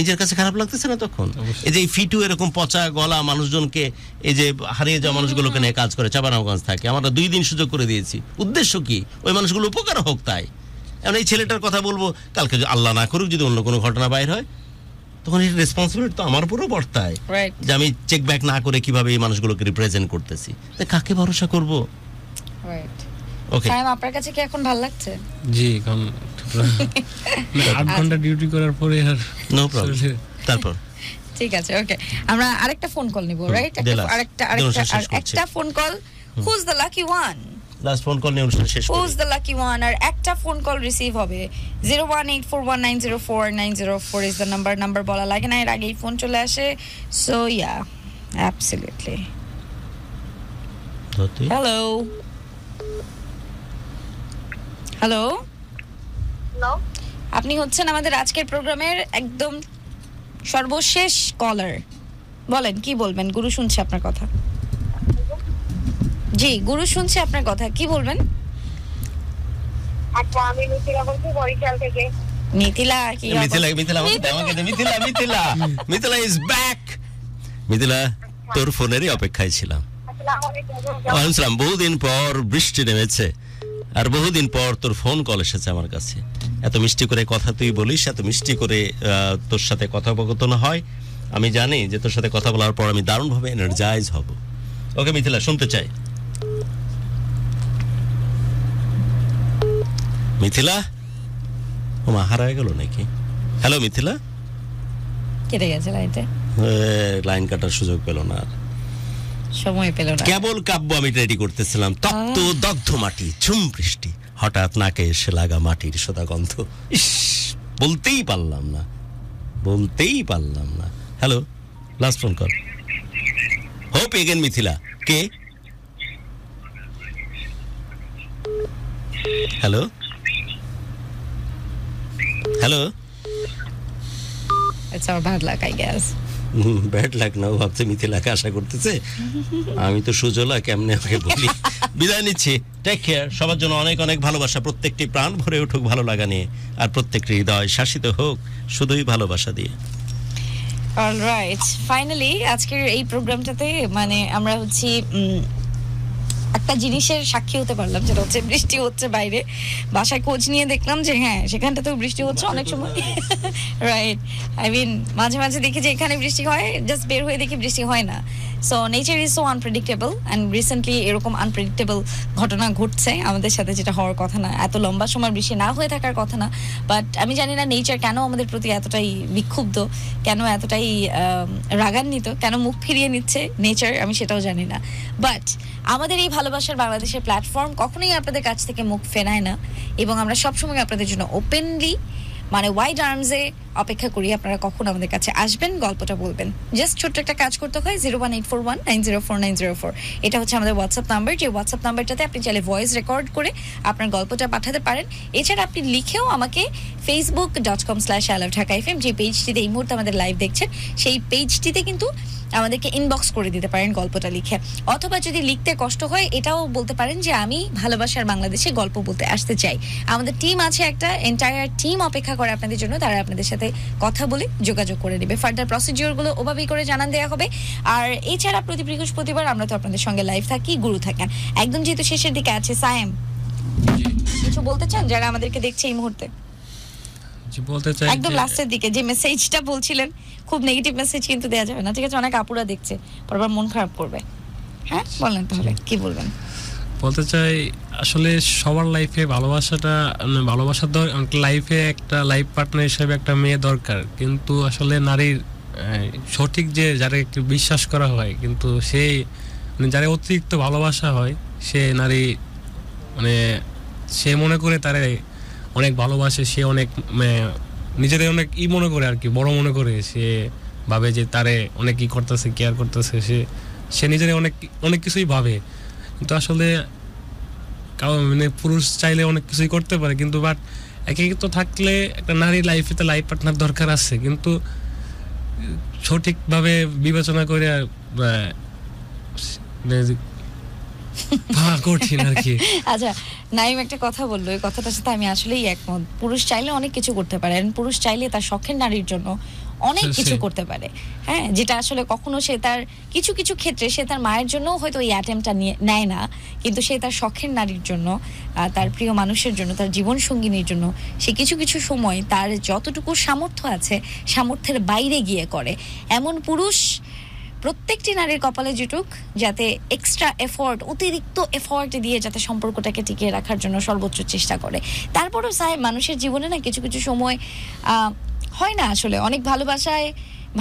নিজের কাছে খারাপ লাগতেছে না তখন এই যে ফিটু এরকম পচা গলা মানুষজনকে এই যে হারিয়ে যাওয়া মানুষগুলোকে নিয়ে কাজ করে চাপানাগঞ্জ থাকে আমরা দুই দিন সুযোগ করে দিয়েছি উদ্দেশ্য কি ওই মানুষগুলো উপকার হোক তাই এমন এই ছেলেটার কথা বলবো কালকে আল্লাহ না করুক যদি অন্য কোনো ঘটনা বাইর হয় তখন এই রেসপন্সিবিলিটি তো আমার উপরও বর্তায় যে আমি চেক ব্যাক না করে কিভাবে এই মানুষগুলোকে রিপ্রেজেন্ট করতেছি তাই কাকে ভরসা করবো ওকে আপনার কাছে কি এখন ভালো লাগছে জি এখন মানে আট ঘন্টা ডিউটি করার পরে আর নো প্রবলেম তারপর ঠিক আছে ওকে আমরা আরেকটা ফোন কল নিব রাইট আরেকটা আরেকটা একটা phone call who's the lucky one last phone call নিয়ে অনুষ্ঠান শেষ হুজ দ্য লাকি ওয়ান আর একটা ফোন কল রিসিভ হবে 01841904904 ইজ দ্য নাম্বার নাম্বার বলা লাগে না এর আগেই ফোন চলে আসে so yeah absolutely hello hello আপনি হচ্ছেন আমাদের আজকের প্রোগ্রামের একদম সর্বশেষ কলার বলেন কি বলবেন গুরু শুনছে আপনার কথা জি গুরু শুনছে আপনার কথা কি বলবেন আচ্ছা, মিথিলা মিথিলা মিথিলা ইজ ব্যাক মিথিলা তোর ফোনেরই অপেক্ষায় ছিলাম বহুদিন পর বৃষ্টি নেমেছে আর বহুদিন পর তোর ফোন কল এসেছে আমার কাছে এত মিষ্টি করে কথা তুই বলিস এত মিষ্টি করে তোর সাথে কথোপকথন হয় আমি জানি যে তোর সাথে কথা বলার পর আমি দারুণভাবে এনার্জাইজ হব ওকে মিথিলা শুনতে চাই মিথিলা ও মা হারা গেল নাকি হ্যালো মিথিলা কেটে গেছে লাইনটা লাইন কাটার সুযোগ পেল না সময় পেল না কেবল কাব্য আমি রেডি করতেছিলাম তপ্ত দগ্ধ মাটি ঝুম বৃষ্টি হঠাৎ নাকে এসে লাগা মাটির সোদাগন্ধ ইস বলতেই পারলাম না বলতেই পারলাম না hello last phone call hope again Mithila কে hello hello It's our bad luck, I guess. Bad luck না ও ভাবছে মিথিলাকে আশা করতেছে আমি তো সুজলা কেমনে আমাকে বলি বিদায় নিচ্ছি টেক কেয়ার সবার জন্য অনেক অনেক ভালোবাসা প্রত্যেকটি প্রাণ ভরে উঠুক ভালো লাগা নিয়ে আর প্রত্যেকটি হৃদয় শাসিত হোক শুধুই ভালোবাসা দিয়ে অলরাইট ফাইনালি আজকের এই প্রোগ্রামটাতে মানে আমরা হচ্ছে একটা জিনিসের সাক্ষী হতে পারলাম যেটা হচ্ছে বৃষ্টি হচ্ছে বাইরে বাসায় খোঁজ নিয়ে দেখলাম যে হ্যাঁ সেখানটা তো বৃষ্টি হচ্ছে অনেক সময় রাইট আই মিন মাঝে মাঝে দেখি যে এখানে বৃষ্টি হয় জাস্ট বের হয়ে দেখি বৃষ্টি হয় না so nature is so unpredictable and recently এরকম আনপ্রেডিক্টেবল ঘটনা ঘটছে আমাদের সাথে যেটা হওয়ার কথা না এত লম্বা সময় বৃষ্টি না হয়ে থাকার কথা না বাট আমি জানি না নেচার কেন আমাদের প্রতি এতটাই বিক্ষুব্ধ কেন এতটাই রাগান্বিত কেন মুখ ফিরিয়ে নিচ্ছে নেচার আমি সেটাও জানি না বাট আমাদের এই ভালোবাসার বাংলাদেশের প্ল্যাটফর্ম কখনোই আপনাদের কাছ থেকে মুখ ফেনায় না এবং আমরা সবসময় আপনাদের জন্য ওপেনলি মানে ওয়াইড আর্মসে অপেক্ষা করি আপনারা কখন আমাদের কাছে আসবেন গল্পটা বলবেন জাস্ট ছোট্ট একটা কাজ করতে হয় zero one eight four one nine zero four nine zero four এটা হচ্ছে আমাদের হোয়াটসঅ্যাপ নাম্বার যে হোয়াটসঅ্যাপ নাম্বারটাতে আপনি চাইলে ভয়েস রেকর্ড করে আপনার গল্পটা পাঠাতে পারেন এছাড়া আপনি লিখেও আমাকে ফেসবুক ডট কম স্ল্যাশ আলো ঢাকা এফ এম যে পেজটিতে এই মুহূর্তে আমাদের লাইভ দেখছেন সেই পেজটিতে কিন্তু আমাদেরকে ইনবক্স করে দিতে পারেন গল্পটা লিখে অথবা যদি লিখতে কষ্ট হয় এটাও বলতে পারেন যে আমি ভালোবাসার বাংলাদেশে গল্প বলতে আসতে চাই আমাদের টিম আছে একটা এন্টায়ার টিম অপেক্ষা করে আপনাদের জন্য তারা আপনাদের সাথে সাথে কথা বলে যোগাযোগ করে নেবে ফার্দার প্রসিডিওর গুলো ওভাবেই করে জানান দেওয়া হবে আর এছাড়া প্রতি বৃহস্পতিবার আমরা তো আপনাদের সঙ্গে লাইভ থাকি গুরু থাকেন একদম যেহেতু শেষের দিকে আছে সায়েম কিছু বলতে চান যারা আমাদেরকে দেখছে এই মুহূর্তে বলতে চাই একদম লাস্টের দিকে যে মেসেজটা বলছিলেন খুব নেগেটিভ মেসেজ কিন্তু দেওয়া যাবে না ঠিক আছে অনেক আপুরা দেখছে পরবার মন খারাপ করবে হ্যাঁ বলেন তাহলে কি বলবেন বলতে চাই আসলে সবার লাইফে ভালোবাসাটা মানে ভালোবাসার লাইফে একটা লাইফ পার্টনার হিসেবে একটা মেয়ে দরকার কিন্তু আসলে নারীর সঠিক যে যারা একটু বিশ্বাস করা হয় কিন্তু সে মানে যার অতিরিক্ত ভালোবাসা হয় সে নারী মানে সে মনে করে তারে অনেক ভালোবাসে সে অনেক মানে নিজের অনেক ই মনে করে আর কি বড় মনে করে সে ভাবে যে তারে অনেক ই করতেছে কেয়ার করতেছে সে সে নিজেরে অনেক অনেক কিছুই ভাবে কিন্তু আসলে মানে পুরুষ চাইলে অনেক কিছুই করতে পারে কিন্তু বাট একে তো থাকলে একটা নারী লাইফে তো লাইফ পার্টনার দরকার আছে কিন্তু সঠিকভাবে বিবেচনা করে মানে কঠিন আর কি আচ্ছা নাইম একটা কথা বললো এই কথাটার সাথে আমি আসলেই একমত পুরুষ চাইলে অনেক কিছু করতে পারেন পুরুষ চাইলে তার শখের নারীর জন্য অনেক কিছু করতে পারে হ্যাঁ যেটা আসলে কখনো সে তার কিছু কিছু ক্ষেত্রে সে তার মায়ের জন্য হয়তো এই অ্যাটেম্পটা নেয় না কিন্তু সে তার শখের নারীর জন্য তার প্রিয় মানুষের জন্য তার জীবন সঙ্গিনীর জন্য সে কিছু কিছু সময় তার যতটুকু সামর্থ্য আছে সামর্থ্যের বাইরে গিয়ে করে এমন পুরুষ প্রত্যেকটি নারীর কপালে জুটুক যাতে এক্সট্রা এফোর্ট অতিরিক্ত এফোর্ট দিয়ে যাতে সম্পর্কটাকে টিকিয়ে রাখার জন্য সর্বোচ্চ চেষ্টা করে তারপরেও সাহেব মানুষের জীবনে না কিছু কিছু সময় হয় না আসলে অনেক ভালোবাসায়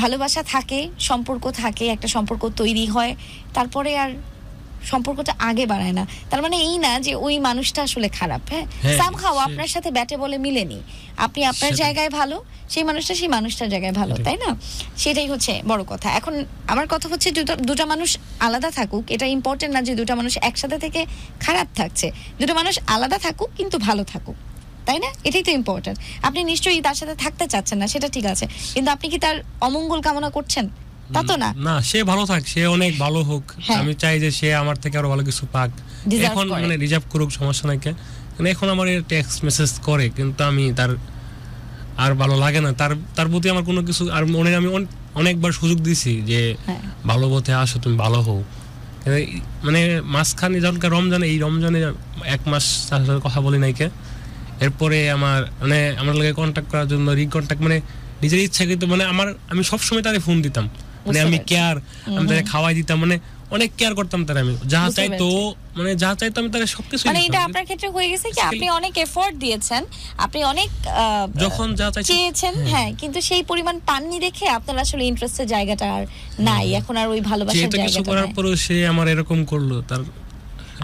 ভালোবাসা থাকে সম্পর্ক থাকে একটা সম্পর্ক তৈরি হয় তারপরে আর সম্পর্কটা আগে বাড়ায় না তার মানে এই না যে ওই মানুষটা আসলে খারাপ হ্যাঁ, হ্যাঁ, হ্যাঁ সামহাও আপনার সাথে ব্যাটে বলে মিলেনি আপনি আপনার জায়গায় ভালো সেই মানুষটা সেই মানুষটার জায়গায় ভালো তাই না সেটাই হচ্ছে বড় কথা এখন আমার কথা হচ্ছে দুটো মানুষ আলাদা থাকুক এটা ইম্পর্টেন্ট না যে দুটো মানুষ একসাথে থেকে খারাপ থাকছে দুটো মানুষ আলাদা থাকুক কিন্তু ভালো থাকুক তাই না এটাই তো ইম্পর্টেন্ট আপনি নিশ্চয়ই তার সাথে থাকতে চাচ্ছেন না সেটা ঠিক আছে কিন্তু আপনি কি তার অমঙ্গল কামনা করছেন তা তো না না সে ভালো থাক সে অনেক ভালো হোক হ্যাঁ। আমি চাই যে সে আমার থেকে আরো ভালো কিছু পাক এখন মানে রিজার্ভ করুক সমস্যা নাই মানে এখন আমার টেক্সট মেসেজ করে কিন্তু আমি তার আর ভালো লাগে না তার তার প্রতি আমার কোনো কিছু আর মনে আমি অনেকবার সুযোগ দিছি যে হ্যাঁ। ভালো পথে আসো তুমি ভালো হও মানে মাঝখানে যখন রমজানে এই রমজানে এক মাস তার সাথে কথা বলি নাইকে এরপরে আমার মানে আমার লাগে কন্ট্যাক্ট করার জন্য রিকন্ট্যাক্ট মানে নিজের ইচ্ছা কিন্তু মানে আমার আমি সবসময় তারে ফোন দিতাম মানে আমি কেয়ার আমি তারে খাওয়াই দিতাম মানে অনেক কেয়ার করতাম তার আমি যা চাইতো মানে যা চাইতো আমি তার সবকিছু মানে এটা আপনার ক্ষেত্রে হয়ে গেছে কি আপনি অনেক এফোর্ট দিয়েছেন আপনি অনেক যখন যা চেয়েছেন হ্যাঁ।, হ্যাঁ কিন্তু সেই পরিমাণ পাননি দেখে আপনার আসলে ইন্টারেস্টের জায়গাটা আর নাই হ্যাঁ। এখন আর ওই ভালোবাসার জায়গাটা কিছু করার পরে সে আমার এরকম করলো তার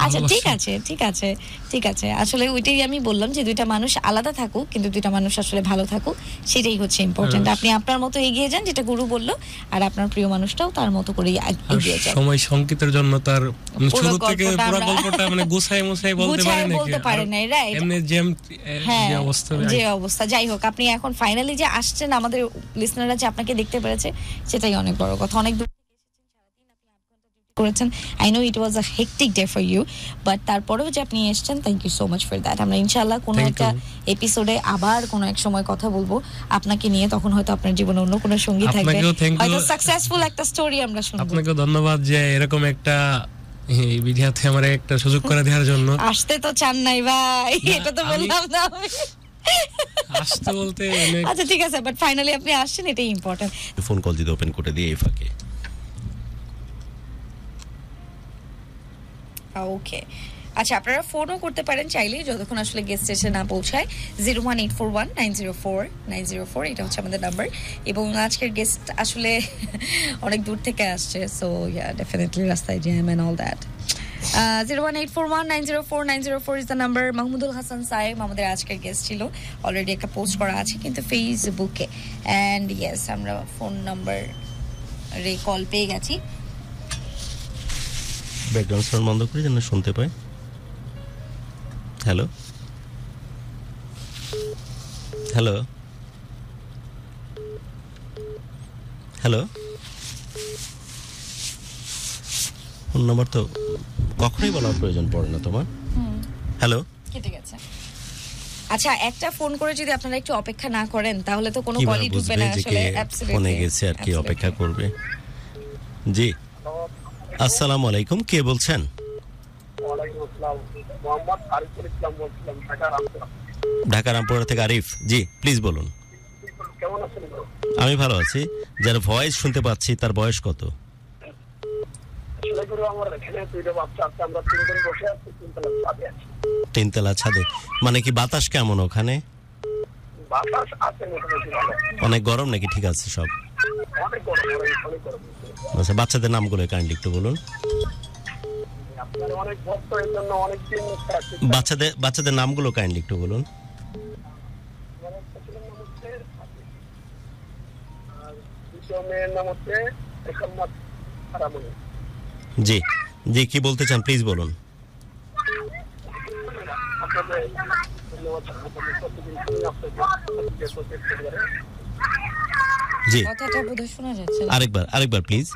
আচ্ছা ঠিক আছে ঠিক আছে ঠিক আছে আসলে ওইটাই আমি বললাম যে দুইটা মানুষ আলাদা থাকুক কিন্তু দুইটা মানুষ আসলে ভালো থাকুক সেটাই হচ্ছে ইম্পর্টেন্ট আপনি আপনার মতো এগিয়ে যান যেটা গুরু বলল আর আপনার প্রিয় মানুষটাও তার মতো এগিয়ে সময় সংকেতের জন্য তার শুরু মানে থেকে পুরো গল্পটা মানে গোছায় মোছায় বলতে পারে বলতে পারে রাইট এমনি হ্যাঁ, যে অবস্থা যে অবস্থা যাই হোক আপনি এখন ফাইনালি যে আসছেন আমাদের লিসনাররা যে আপনাকে দেখতে পেরেছে সেটাই অনেক বড় কথা অনেক করেছেন I know it was a hectic day for you but তারপরেও যে আপনি এসছেন thank you so much for that আমরা ইনশাল্লাহ কোনো একটা এপিসোডে আবার কোনো এক সময় কথা বলবো আপনাকে নিয়ে তখন হয়তো আপনার জীবনে অন্য কোনো সঙ্গী থাকবে হয়তো সাকসেসফুল একটা স্টোরি আমরা শুনবো আপনাকে ধন্যবাদ যে এরকম একটা এই মিডিয়াতে আমার একটা সুযোগ করে দেওয়ার জন্য আসতে তো চান নাই ভাই এটা তো বললাম না আসতে বলতে আচ্ছা ঠিক আছে বাট ফাইনালি আপনি আসছেন এটাই ইম্পর্টেন্ট ফোন কল দিতে ওপেন করে দিয়ে এই ফাঁকে ওকে আচ্ছা আপনারা ফোনও করতে পারেন চাইলে যতক্ষণ আসলে গেস্ট এসে না পৌঁছায় zero one eight four one nine zero four nine zero four এটা হচ্ছে আমাদের নাম্বার এবং আজকের গেস্ট আসলে অনেক দূর থেকে আসছে সো ইয়া ডেফিনেটলি রাস্তায় jam and all that zero one eight four one nine zero four nine zero four is the number Mahmudul Hasan সাহেব আমাদের আজকের গেস্ট ছিল অলরেডি একটা পোস্ট করা আছে কিন্তু ফেসবুকে অ্যান্ড ইয়েস আমরা ফোন নাম্বার রে কল পেয়ে গেছি ব্যাকগ্রাউন্ড সাউন্ড বন্ধ করে যেন শুনতে পাই hello hello hello phone number তো কখনোই বলার প্রয়োজন পড়ে না তোমার হ্যালো কেটে গেছে আচ্ছা একটা ফোন করে যদি আপনারা একটু অপেক্ষা না করেন তাহলে তো কোনো কলই ঢুকবে না আসলে ফোনে গেছে আর কি অপেক্ষা করবে জি আসসালামু আলাইকুম কে বলছেন ঢাকা রামপুরা থেকে আরিফ জি প্লিজ বলুন আমি ভালো আছি যার ভয়েস শুনতে পাচ্ছি তার বয়স কত তিনতলা ছাদে মানে কি বাতাস কেমন ওখানে বাতাস আছে অনেক গরম নাকি ঠিক আছে সব অনেক গরম অনেক গরম আচ্ছা বাচ্চাদের নামগুলো কাইন্ডলি একটু বলুন বাচ্চাদের বাচ্চাদের নামগুলো কাইন্ডলি একটু বলুন জি জি কি বলতে চান প্লিজ বলুন জি আরেকবার আরেকবার প্লিজ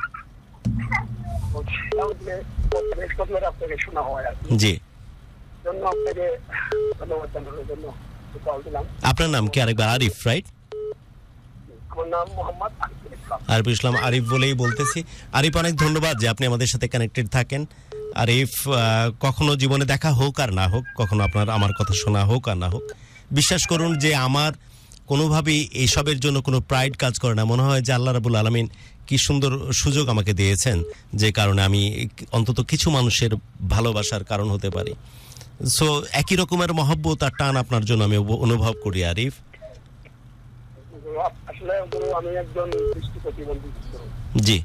জি আপনার নাম কি আরেকবার আরিফ রাইট আরিফ ইসলাম আরিফ বলেই বলতেছি আরিফ অনেক ধন্যবাদ যে আপনি আমাদের সাথে কানেক্টেড থাকেন আরিফ কখনো জীবনে দেখা হোক আর না হোক কখনো আপনার আমার কথা শোনা হোক আর না হোক বিশ্বাস করুন যে আমার কোনোভাবেই এইসবের জন্য কোনো প্রাইড কাজ করে না মনে হয় যে আল্লাহ রাবুল আলমিন কি সুন্দর সুযোগ আমাকে দিয়েছেন যে কারণে আমি অন্তত কিছু মানুষের ভালোবাসার কারণ হতে পারি সো একই রকমের মহব্বত আর টান আপনার জন্য আমি অনুভব করি আরিফ জি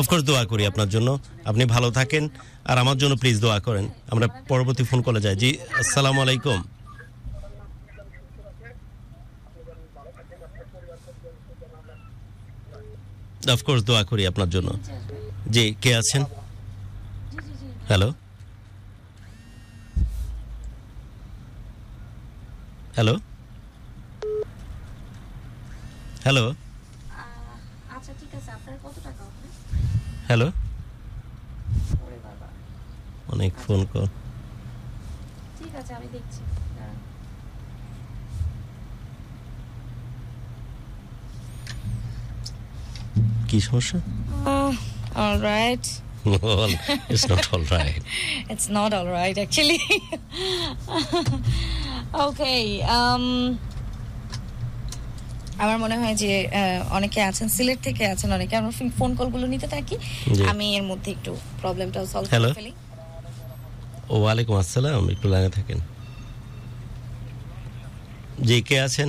অফকোর্স দোয়া করি আপনার জন্য আপনি ভালো থাকেন আর আমার জন্য প্লিজ দোয়া করেন আমরা পরবর্তী ফোন কলে যাই জি আসসালামু আলাইকুম অফ কোর্স দোয়া করি আপনার জন্য জি কে আছেন হ্যালো হ্যালো হ্যালো হ্যালো অনেক ফোন কল আচ্ছা। ঠিক আছে আমি দেখছি কি সমস্যা অল রাইট বল it's not all right okay um আমার মনে হয় যে অনেকে আছেন সিলেট থেকে আছেন অনেকে আমরা ফোন কলগুলো নিতে থাকি আমি এর মধ্যে একটু প্রবলেমটা সলভ করে ফেলি ওয়ালাইকুম আসসালাম একটু লাইনে থাকেন জি কে আছেন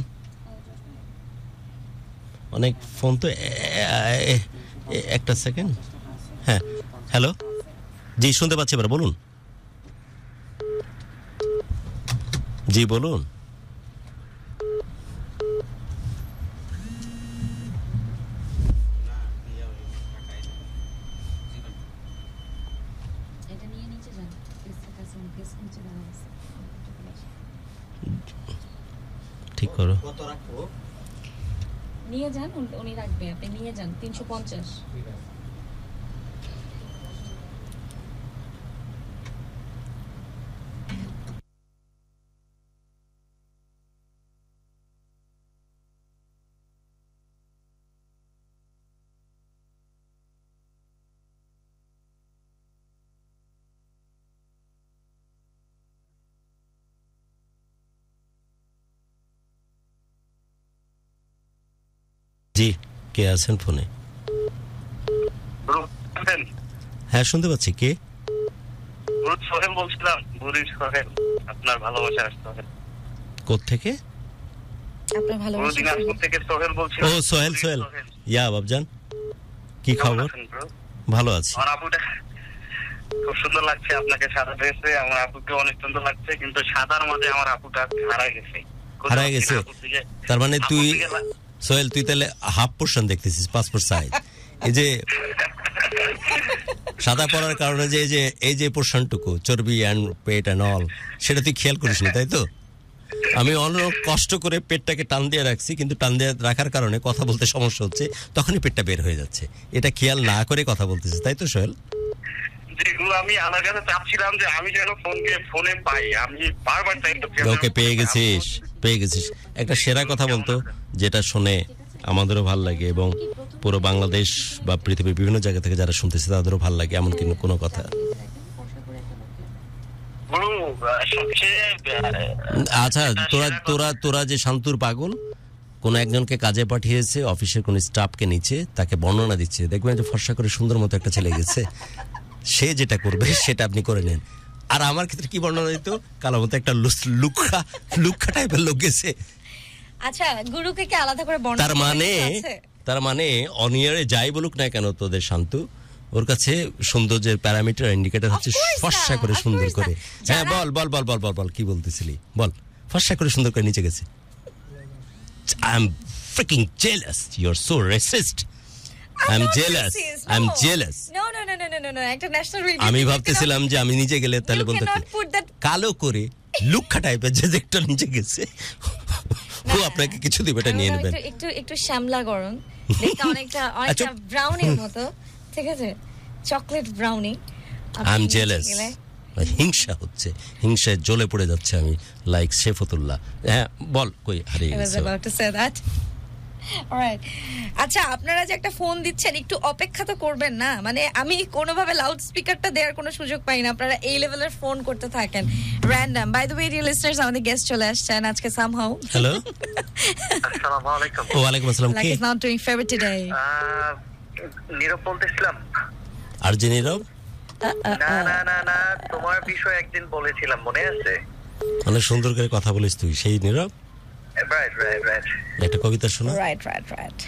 অনেক ফোন তো একটা সেকেন্ড হ্যাঁ হ্যালো জি শুনতে পাচ্ছি এবার বলুন জি বলুন ব্যাপে নিয়ে যান তিনশো পঞ্চাশ जी কে আছেন ফোনে হ্যাঁ শুনতে পাচ্ছি কে খুব সুন্দর লাগছে আপনাকে অনেক সুন্দর লাগছে কিন্তু মাঝে আমার আপুটা গেছে হারায় গেছে তার মানে তুই সোহেল তুই তাহলে হাফ পোর্শন দেখতেছিস পাসপোর্ট সাইজ এই যে সাদা পড়ার কারণে যে এই যে এই যে পোর্শনটুকু চর্বি অ্যান্ড পেট অ্যান্ড অল সেটা তুই খেয়াল করিস তাই তো আমি অনেক কষ্ট করে পেটটাকে টান দিয়ে রাখছি কিন্তু টান দিয়ে রাখার কারণে কথা বলতে সমস্যা হচ্ছে তখনই পেটটা বের হয়ে যাচ্ছে এটা খেয়াল না করে কথা বলতেছিস তাই তো সোহেল যেগুলো আমি যে যেন ফোনকে ফোনে পাই আমি বারবার পেয়ে গেছিস পেয়ে গেছিস একটা সেরা কথা বলতো যেটা শুনে আমাদেরও ভাল লাগে এবং পুরো বাংলাদেশ বা পৃথিবীর বিভিন্ন জায়গা থেকে যারা শুনতেছে তাদেরও ভাল লাগে এমন কিন্তু কোনো কথা আচ্ছা তোরা তোরা তোরা যে শান্তুর পাগল কোনো একজনকে কাজে পাঠিয়েছে অফিসের কোনো স্টাফকে নিচে তাকে বর্ণনা দিচ্ছে দেখবেন যে ফর্সা করে সুন্দর মতো একটা ছেলে গেছে সে যেটা করবে সেটা আপনি করে নেন আর আমার ক্ষেত্রে কি বর্ণনা দিত কালো মতো একটা লুকা লুকা টাইপের লোক গেছে আচ্ছা গুরুকে কি আলাদা করে বর্ণনা তার মানে তার মানে অনিয়ারে যাই বলুক না কেন তোদের শান্তু ওর কাছে সৌন্দর্যের প্যারামিটার ইন্ডিকেটর হচ্ছে ফর্সা করে সুন্দর করে হ্যাঁ বল বল বল বল বল বল কি বলতেছিলি বল ফর্সা করে সুন্দর করে নিচে গেছে I am freaking jealous you are so racist I jealous I jealous no no no no no no একটা ন্যাশনাল আমি ভাবতেছিলাম যে আমি নিজে গেলে তাহলে বলতে কালো করে লুক্ষা টাইপের যে একটা নিচে গেছে ও আপনাকে কিছু দিবে এটা নিয়ে নেবেন একটু একটু শ্যামলা গরম দেখতে অনেকটা আচ্ছা, অনেকটা মতো ঠিক আছে chocolate brownie I am jealous হিংসা হচ্ছে হিংসায় জ্বলে পড়ে যাচ্ছে আমি লাইক শেফতুল্লাহ হ্যাঁ বল কই হারিয়ে গেছে অলরাইট আচ্ছা আপনারা যে একটা ফোন দিচ্ছেন একটু অপেক্ষা তো করবেন না মানে আমি কোনোভাবে লাউড স্পিকারটা দেওয়ার কোনো সুযোগ পাই না আপনারা এই লেভেলের ফোন করতে থাকেন random by the way dear listeners আমাদের গেস্ট চলে আসছেন আজকে সামহাউ হ্যালো আসসালামু আলাইকুম ওয়া আলাইকুম আসসালাম like is not doing favour today Nirob বলতেছিলাম আর যে নীরব না না না না তোমার বিষয় একদিন বলেছিলাম মনে আছে অনেক সুন্দর করে কথা বলিস তুই সেই নীরব একটা কবিতা শোনা রাইট রাইট রাইট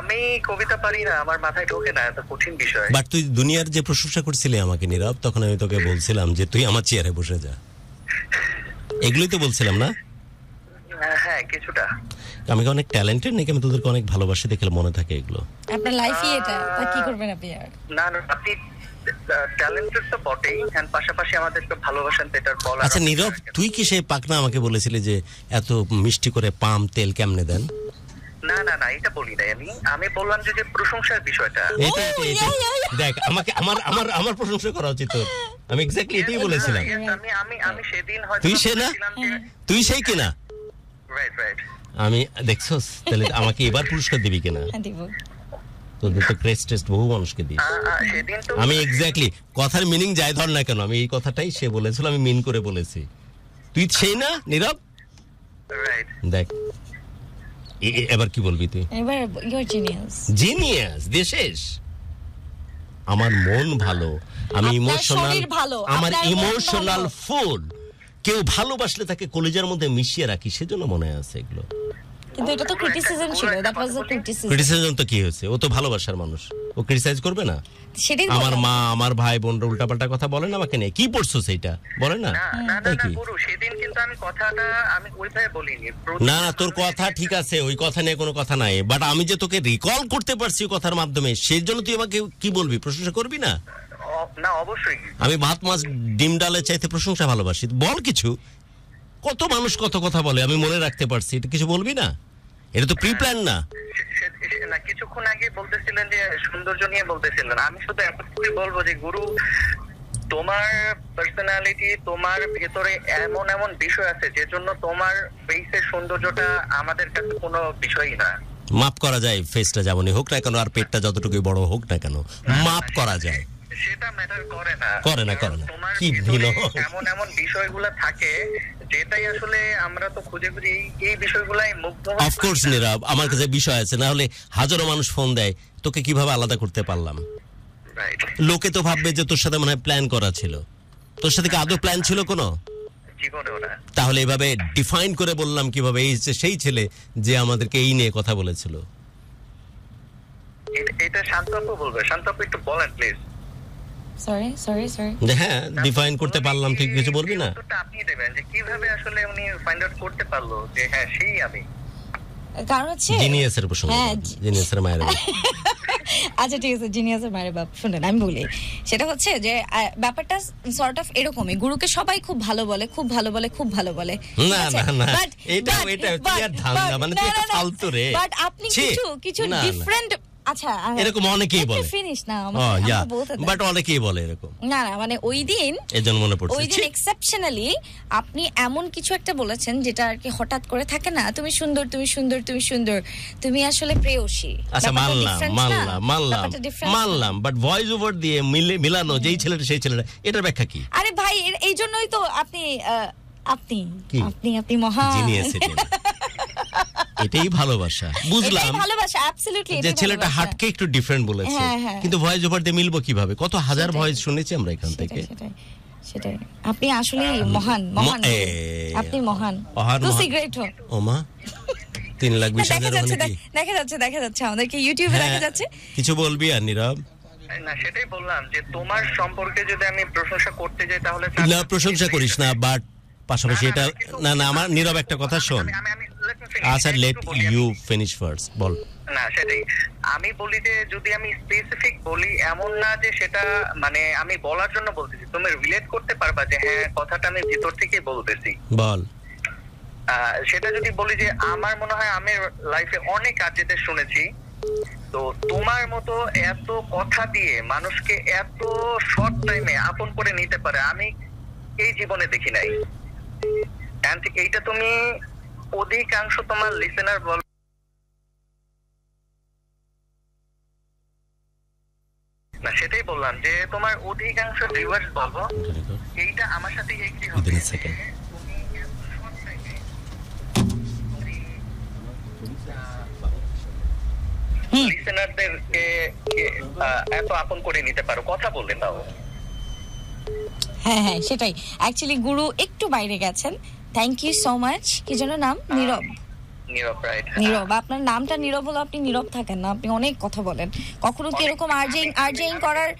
আমি কবিতা পারি না আমার মাথায় ঢোকে না এত কঠিন বিষয় বাট তুই দুনিয়ার যে প্রশংসা করছিলি আমাকে নীরব তখন আমি তোকে বলছিলাম যে তুই আমার চেয়ারে বসে যা এগুলোই তো বলছিলাম না হ্যাঁ, হ্যাঁ কিছুটা আমি অনেক ট্যালেন্টেড নাকি আমি তোদেরকে অনেক ভালোবাসি দেখলে মনে থাকে এগুলো আপনার লাইফই এটা তা কি করবেন আপনি না না আপনি ট্যালেন্টেড তো বটেই এন্ড পাশাপাশি ভালোবাসেন আচ্ছা নীরব তুই কি সেই পাকনা আমাকে বলেছিলি যে এত মিষ্টি করে পাম তেল কেমনে দেন না না না এটা বলি নাই আমি আমি বললাম যে প্রশংসার বিষয়টা oh, দেখ আমাকে আমার আমার আমার প্রশংসা করা উচিত তোর আমি এক্স্যাক্টলি এটাই বলেছিলাম আমি আমি আমি সেদিন হয়তো তুই সে না তুই সেই কিনা রাইট রাইট আমি দেখছস তাহলে আমাকে এবার পুরস্কার দিবি কিনা দিব আমি এক্স্যাক্টলি কথার মিনিং যাই ধর না কেন আমি এই কথাটাই সে বলেছিল আমি মিন করে বলেছি তুই সেই না নীরব দেখ এবার কি বলবি তুই এবার ইওর জিনিয়াস জিনিয়াস আমার মন ভালো আমি ইমোশনাল আমার ইমোশনাল ফুল কেউ ভালোবাসলে তাকে কলেজের মধ্যে মিশিয়ে রাখি সেজন্য মনে আছে এগুলো কিন্তু এটা তো ক্রিটিসিজম ছিল that was a criticism criticism তো কি হয়েছে ও তো ভালোবাসার মানুষ ও ক্রিটিসাইজ করবে না সেটাই আমার মা আমার ভাই কথা বলে না আমাকে নিয়ে কি পড়ছো বলে না সেদিন কিন্তু আমি কথাটা আমি বলিনি না না তোর কথা ঠিক আছে ওই কথা নিয়ে কোনো কথা নাই বাট আমি যে তোকে রিকল করতে পারছি কথার মাধ্যমে সেই জন্য তুই আমাকে কি বলবি প্রশংসা করবি না না অবশ্যই আমি ভাত মাছ ডিম ডালে চাইতে প্রশংসা ভালোবাসি বল কিছু কত মানুষ কত কথা বলে আমি মনে রাখতে পারছি এটা কিছু বলবি না এটা তো প্রি প্ল্যান না কিছুক্ষণ আগে বলতেছিলেন যে সৌন্দর্য নিয়ে বলতেছিলেন আমি শুধু এতটুকুই বলবো যে গুরু তোমার পার্সোনালিটি তোমার ভেতরে এমন এমন বিষয় আছে যে জন্য তোমার ফেসের সৌন্দর্যটা আমাদের কাছে কোনো বিষয়ই না মাপ করা যায় ফেসটা যেমনই হোক না কেন আর পেটটা যতটুকুই বড় হোক না কেন হ্যাঁ, মাপ হ্যাঁ। করা যায় সেটা ম্যাটার করে না করে না করে না কি এমন এমন বিষয়গুলো থাকে যেটাই আসলে আমরা তো খুঁজে খুঁজে এই বিষয়গুলাই মুগ্ধ অফকোর্স নীরব আমার কাছে বিষয় আছে না হলে হাজারো মানুষ ফোন দেয় তোকে কিভাবে আলাদা করতে পারলাম লোকে তো ভাববে যে তোর সাথে মনে হয় প্ল্যান করা ছিল তোর সাথে কি আদৌ প্ল্যান ছিল কোনো তাহলে এভাবে ডিফাইন করে বললাম কিভাবে এই সেই ছেলে যে আমাদেরকে এই নিয়ে কথা বলেছিল এটা বলবে একটু বলেন প্লিজ সরি সরি সরি হ্যাঁ ডিফাইন করতে পারলাম ঠিক কিছু বলবি না আপনি দেবেন যে কিভাবে আসলে উনি ফাইন্ড আউট করতে পারলো যে হ্যাঁ সেই আমি কারণ হচ্ছে জিনিয়াসের প্রসঙ্গ জিনিয়াসের হ্যাঁ, মায়ের আচ্ছা ঠিক আছে জিনিয়াসের মায়ের বাপ শুনেন আমি বলি সেটা হচ্ছে যে ব্যাপারটা সর্ট অফ এরকমই গুরুকে সবাই খুব ভালো বলে খুব ভালো বলে খুব ভালো বলে না না না এটা এটা মানে ফালতু রে বাট আপনি কিছু কিছু ডিফারেন্ট আচ্ছা এরকম অনেকেই বলে ফিনিশ না বাট অনেকেই বলে এরকম না না মানে ওই দিন মনে পড়ছে ওই দিন এক্সেপশনালি আপনি এমন কিছু একটা বলেছেন যেটা আর কি হঠাৎ করে থাকে না তুমি সুন্দর তুমি সুন্দর তুমি সুন্দর তুমি আসলে প্রেয়সী আচ্ছা মানলাম মানলাম মানলাম মানলাম বাট ভয়েস ওভার দিয়ে মিলে মিলানো যেই ছেলেটা সেই ছেলেটা এটার ব্যাখ্যা কি আরে ভাই এই জন্যই তো আপনি আপনি আপনি আপনি মহা এটাই ভালোবাসা বুঝলাম ভালোবাসা অ্যাবসলিউটলি যে ছেলেটা হাটকে একটু ডিফারেন্ট বলেছে হ্যাঁ, হ্যাঁ। কিন্তু ভয়েস ওভার দিয়ে মিলবো কিভাবে কত হাজার ভয়েস শুনেছি আমরা এখান থেকে আপনি আসলে মহান মহান আপনি মহান হো ওমা তিন লাখ বিশ হাজার দেখা যাচ্ছে দেখা যাচ্ছে আমাদেরকে ইউটিউবে হ্যাঁ, দেখা যাচ্ছে কিছু বলবি আর নীরব না সেটাই বললাম যে তোমার সম্পর্কে যদি আমি প্রশংসা করতে যাই তাহলে না প্রশংসা করিস না বাট পাশাপাশি এটা না না আমার নীরব একটা কথা শোন আমি আচ্ছা লেট ইউ ফিনিশ ফার্স্ট বল না সেটাই আমি বলি যে যদি আমি স্পেসিফিক বলি এমন না যে সেটা মানে আমি বলার জন্য বলতেছি তুমি রিলেট করতে পারবা যে হ্যাঁ কথাটা আমি ভিতর থেকে বলতেছি বল সেটা যদি বলি যে আমার মনে হয় আমি লাইফে অনেক যেতে শুনেছি তো তোমার মতো এত কথা দিয়ে মানুষকে এত শর্ট টাইমে আপন করে নিতে পারে আমি এই জীবনে দেখি নাই এইটা তুমি অধিকাংশ তোমার লিসেনার বল না সেটাই বললাম যে তোমার অধিকাংশ ভিউয়ার্স বলবো এইটা আমার সাথে এগ্রি হবে লিসেনারদেরকে হ্যাঁ, এত আপন করে নিতে পারো কথা বললে তাও হ্যাঁ হ্যাঁ সেটাই অ্যাকচুয়ালি গুরু একটু বাইরে গেছেন থ্যাংক ইউ সো মাচ কি যেন নাম নীরব নীরব আপনার নামটা নীরব হলো আপনি নীরব থাকেন না আপনি অনেক কথা বলেন কখনো কি এরকম আরজেইং আরজেইং করার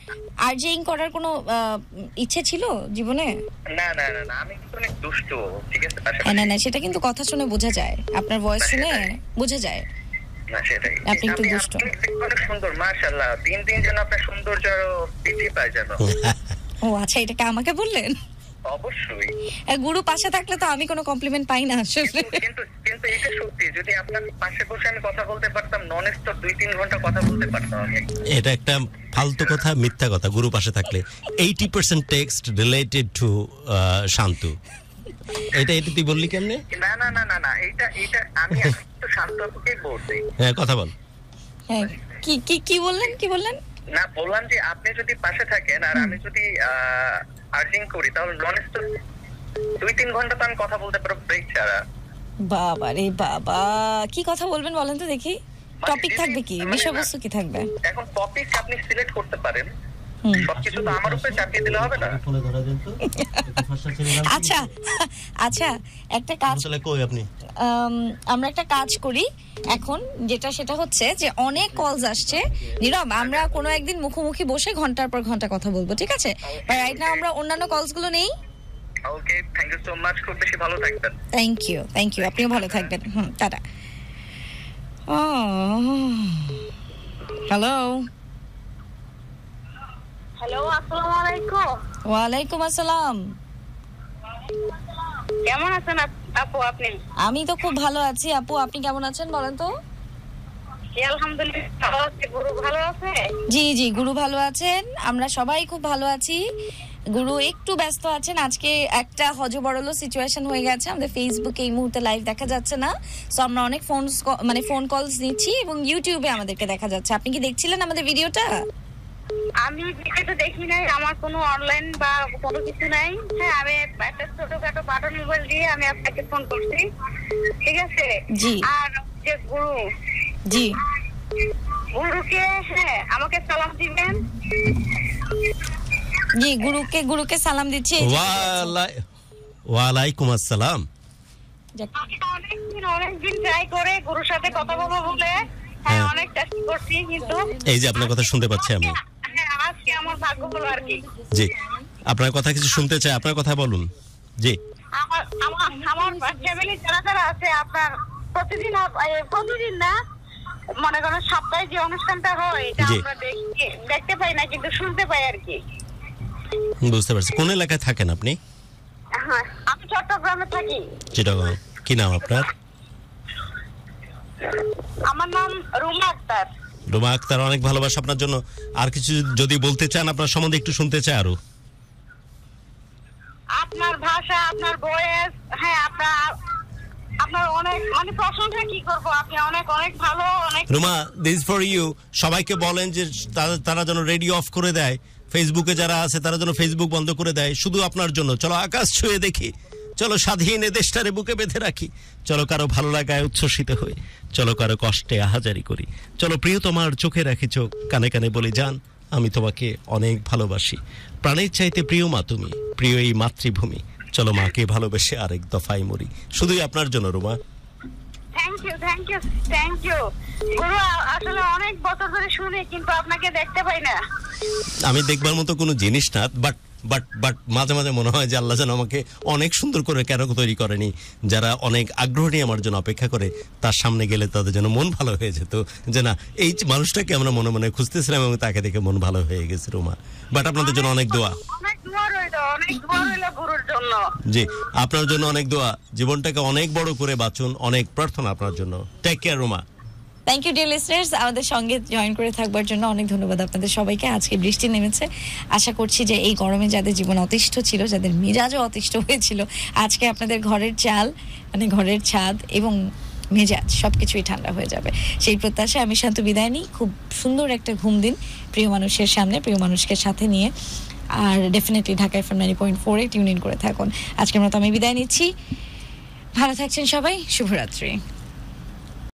আরজেইং করার কোনো ইচ্ছে ছিল জীবনে না না না আমি অনেক দুষ্ট ঠিক আছে হ্যাঁ, না না সেটা কিন্তু কথা শুনে বোঝা যায় আপনার বয়স শুনে বোঝা যায় আপনি একটু দুষ্ট সুন্দর ও আচ্ছা এটাকে আমাকে বললেন অবশ্যই গুরু পাশে থাকলে তো আমি কোনো কমপ্লিমেন্ট পাই না আসলে কিন্তু কিন্তু এটা সত্যি যদি আপনার পাশে বসে আমি কথা বলতে পারতাম নন স্টপ দুই তিন ঘন্টা কথা বলতে পারতাম এটা একটা ফালতু কথা মিথ্যা কথা গুরু পাশে থাকলে এইটি টেক্সট রিলেটেড টু শান্তু এটা এটা তুই বললি কেমনে না না না না না এটা এটা আমি তো শান্ত আপুকে হ্যাঁ কথা বল হ্যাঁ, কি কি কি বললেন কি বললেন না বললাম যে আপনি যদি পাশে থাকেন আর আমি যদি আর্জিং করি তাহলে লনেস তো দুই তিন ঘন্টা তো আমি কথা বলতে পারবো ব্রেক ছাড়া বাবা রে বাবা কি কথা বলবেন বলেন তো দেখি টপিক মানে থাকবে কি মানে বিষয়বস্তু কি থাকবে এখন টপিক আপনি সিলেক্ট করতে পারেন সবকিছু আচ্ছা।, আচ্ছা আচ্ছা একটা কাজ কই আপনি আমরা একটা কাজ করি এখন যেটা সেটা হচ্ছে যে অনেক কলস আসছে নীরব আমরা কোনো একদিন মুখোমুখি বসে ঘন্টার পর ঘন্টা কথা বলবো ঠিক আছে রাইট নাও আমরা অন্যান্য কলসগুলো নেই okay thank you so much খুব বেশি ভালো থাকবেন থ্যাংক ইউ থ্যাংক ইউ আপনিও ভালো থাকবেন হুম টাটা ও হ্যালো আমি তো খুব ভালো আছি আপু আপনি কেমন আছেন বলেন তো জি জি গুরু ভালো আছেন আমরা সবাই খুব ভালো আছি গুরু একটু ব্যস্ত আছেন আজকে একটা হজবরলো সিচুয়েশন হয়ে গেছে আমাদের ফেসবুকে এই মুহূর্তে লাইভ দেখা যাচ্ছে না সো আমরা অনেক ফোন মানে ফোন কলস নিচ্ছি এবং ইউটিউবে আমাদেরকে দেখা যাচ্ছে আপনি কি দেখছিলেন আমাদের ভিডিওটা আমি তো দেখি নাই আমার কোনো অনলাইন বা কোনো কিছু নাই হ্যাঁ আমি একটা ছোটখাটো বাটন মোবাইল দিয়ে আমি আপনাকে ফোন করছি ঠিক আছে জি আর যে গুরু জি গুরুকে হ্যাঁ আমাকে সালাম দিবেন জি গুরুকে গুরুকে সালাম দিচ্ছি ওয়ালাইকুম আসসালাম অনেকদিন ট্রাই করে গুরুর সাথে কথা বলবো বলে হ্যাঁ, হ্যাঁ অনেক চেষ্টা করছি কিন্তু এই যে আপনার কথা শুনতে পাচ্ছি আমি আচ্ছা, হ্যাঁ, আজকে আমার ভাগ্য হলো আর কি জি আপনার কথা কিছু শুনতে চাই আপনার কথা বলুন জি আমার আমার ফ্যামিলি যারা যারা আছে আপনার প্রতিদিন প্রতিদিন না মনে করেন সপ্তাহে যে অনুষ্ঠানটা হয় এটা আমরা দেখতে পাই না কিন্তু শুনতে পাই আর কি বুঝতে পারছি কোন এলাকায় থাকেন আপনি হ্যাঁ আমি চট্টগ্রামে থাকি চিটাগং কি নাম আপনার আমার নাম রুমা আক্তার রুমা আক্তার অনেক ভালোবাসা আপনার জন্য আর কিছু যদি বলতে চান আপনার সম্বন্ধে একটু শুনতে চাই আরো আপনার ভাষা আপনার ভয়েস হ্যাঁ আপনার আপনার অনেক কি আপনি অনেক অনেক ভালো অনেক সবাইকে বলেন যে তারা যেন রেডিও অফ করে দেয় ফেসবুকে যারা আছে তারা যেন ফেসবুক বন্ধ করে দেয় শুধু আপনার জন্য চলো আকাশ ছুঁয়ে দেখি চলো স্বাধীন এ দেশটারে বুকে বেঁধে রাখি চলো কারো ভালো লাগায় উচ্ছ্বসিত হই চলো কারো কষ্টে আহাজারি করি চলো প্রিয় তোমার চোখে রাখি চোখ কানে কানে বলে যান আমি তোমাকে অনেক ভালোবাসি প্রাণের চাইতে প্রিয় মা তুমি প্রিয় এই মাতৃভূমি চলো মাকে ভালোবেসে আরেক দফায় মরি শুধুই আপনার জন্য রুমা থ্যাংক ইউ আমি দেখবার মতো কোনো জিনিস না বাট বাট বাট মাঝে মাঝে মনে হয় যে আল্লাহ যেন আমাকে অনেক সুন্দর করে কেন তৈরি করেনি যারা অনেক আগ্রহ নিয়ে আমার জন্য অপেক্ষা করে তার সামনে গেলে তাদের যেন মন ভালো হয়ে যেত যে না এই মানুষটাকে আমরা মনে মনে খুঁজতেছিলাম এবং তাকে দেখে মন ভালো হয়ে গেছে রুমা বাট আপনাদের জন্য অনেক দোয়া জি আপনার জন্য অনেক দোয়া জীবনটাকে অনেক বড় করে বাঁচুন অনেক প্রার্থনা আপনার জন্য take care Ruma thank you dear listeners আমাদের সঙ্গে জয়েন করে থাকবার জন্য অনেক ধন্যবাদ আপনাদের সবাইকে আজকে বৃষ্টি নেমেছে আশা করছি যে এই গরমে যাদের জীবন অতিষ্ঠ ছিল যাদের মেজাজও অতিষ্ঠ হয়েছিল আজকে আপনাদের ঘরের চাল মানে ঘরের ছাদ এবং মেজাজ সব কিছুই ঠান্ডা হয়ে যাবে সেই প্রত্যাশায় আমি শান্ত বিদায় নিই খুব সুন্দর একটা ঘুম দিন প্রিয় মানুষের সামনে প্রিয় মানুষকে সাথে নিয়ে আর ডেফিনেটলি ঢাকা এফএম নাইন পয়েন্ট ফোরে টিউন ইন করে থাকুন আজকের মতো আমি বিদায় নিচ্ছি ভালো থাকছেন সবাই শুভরাত্রি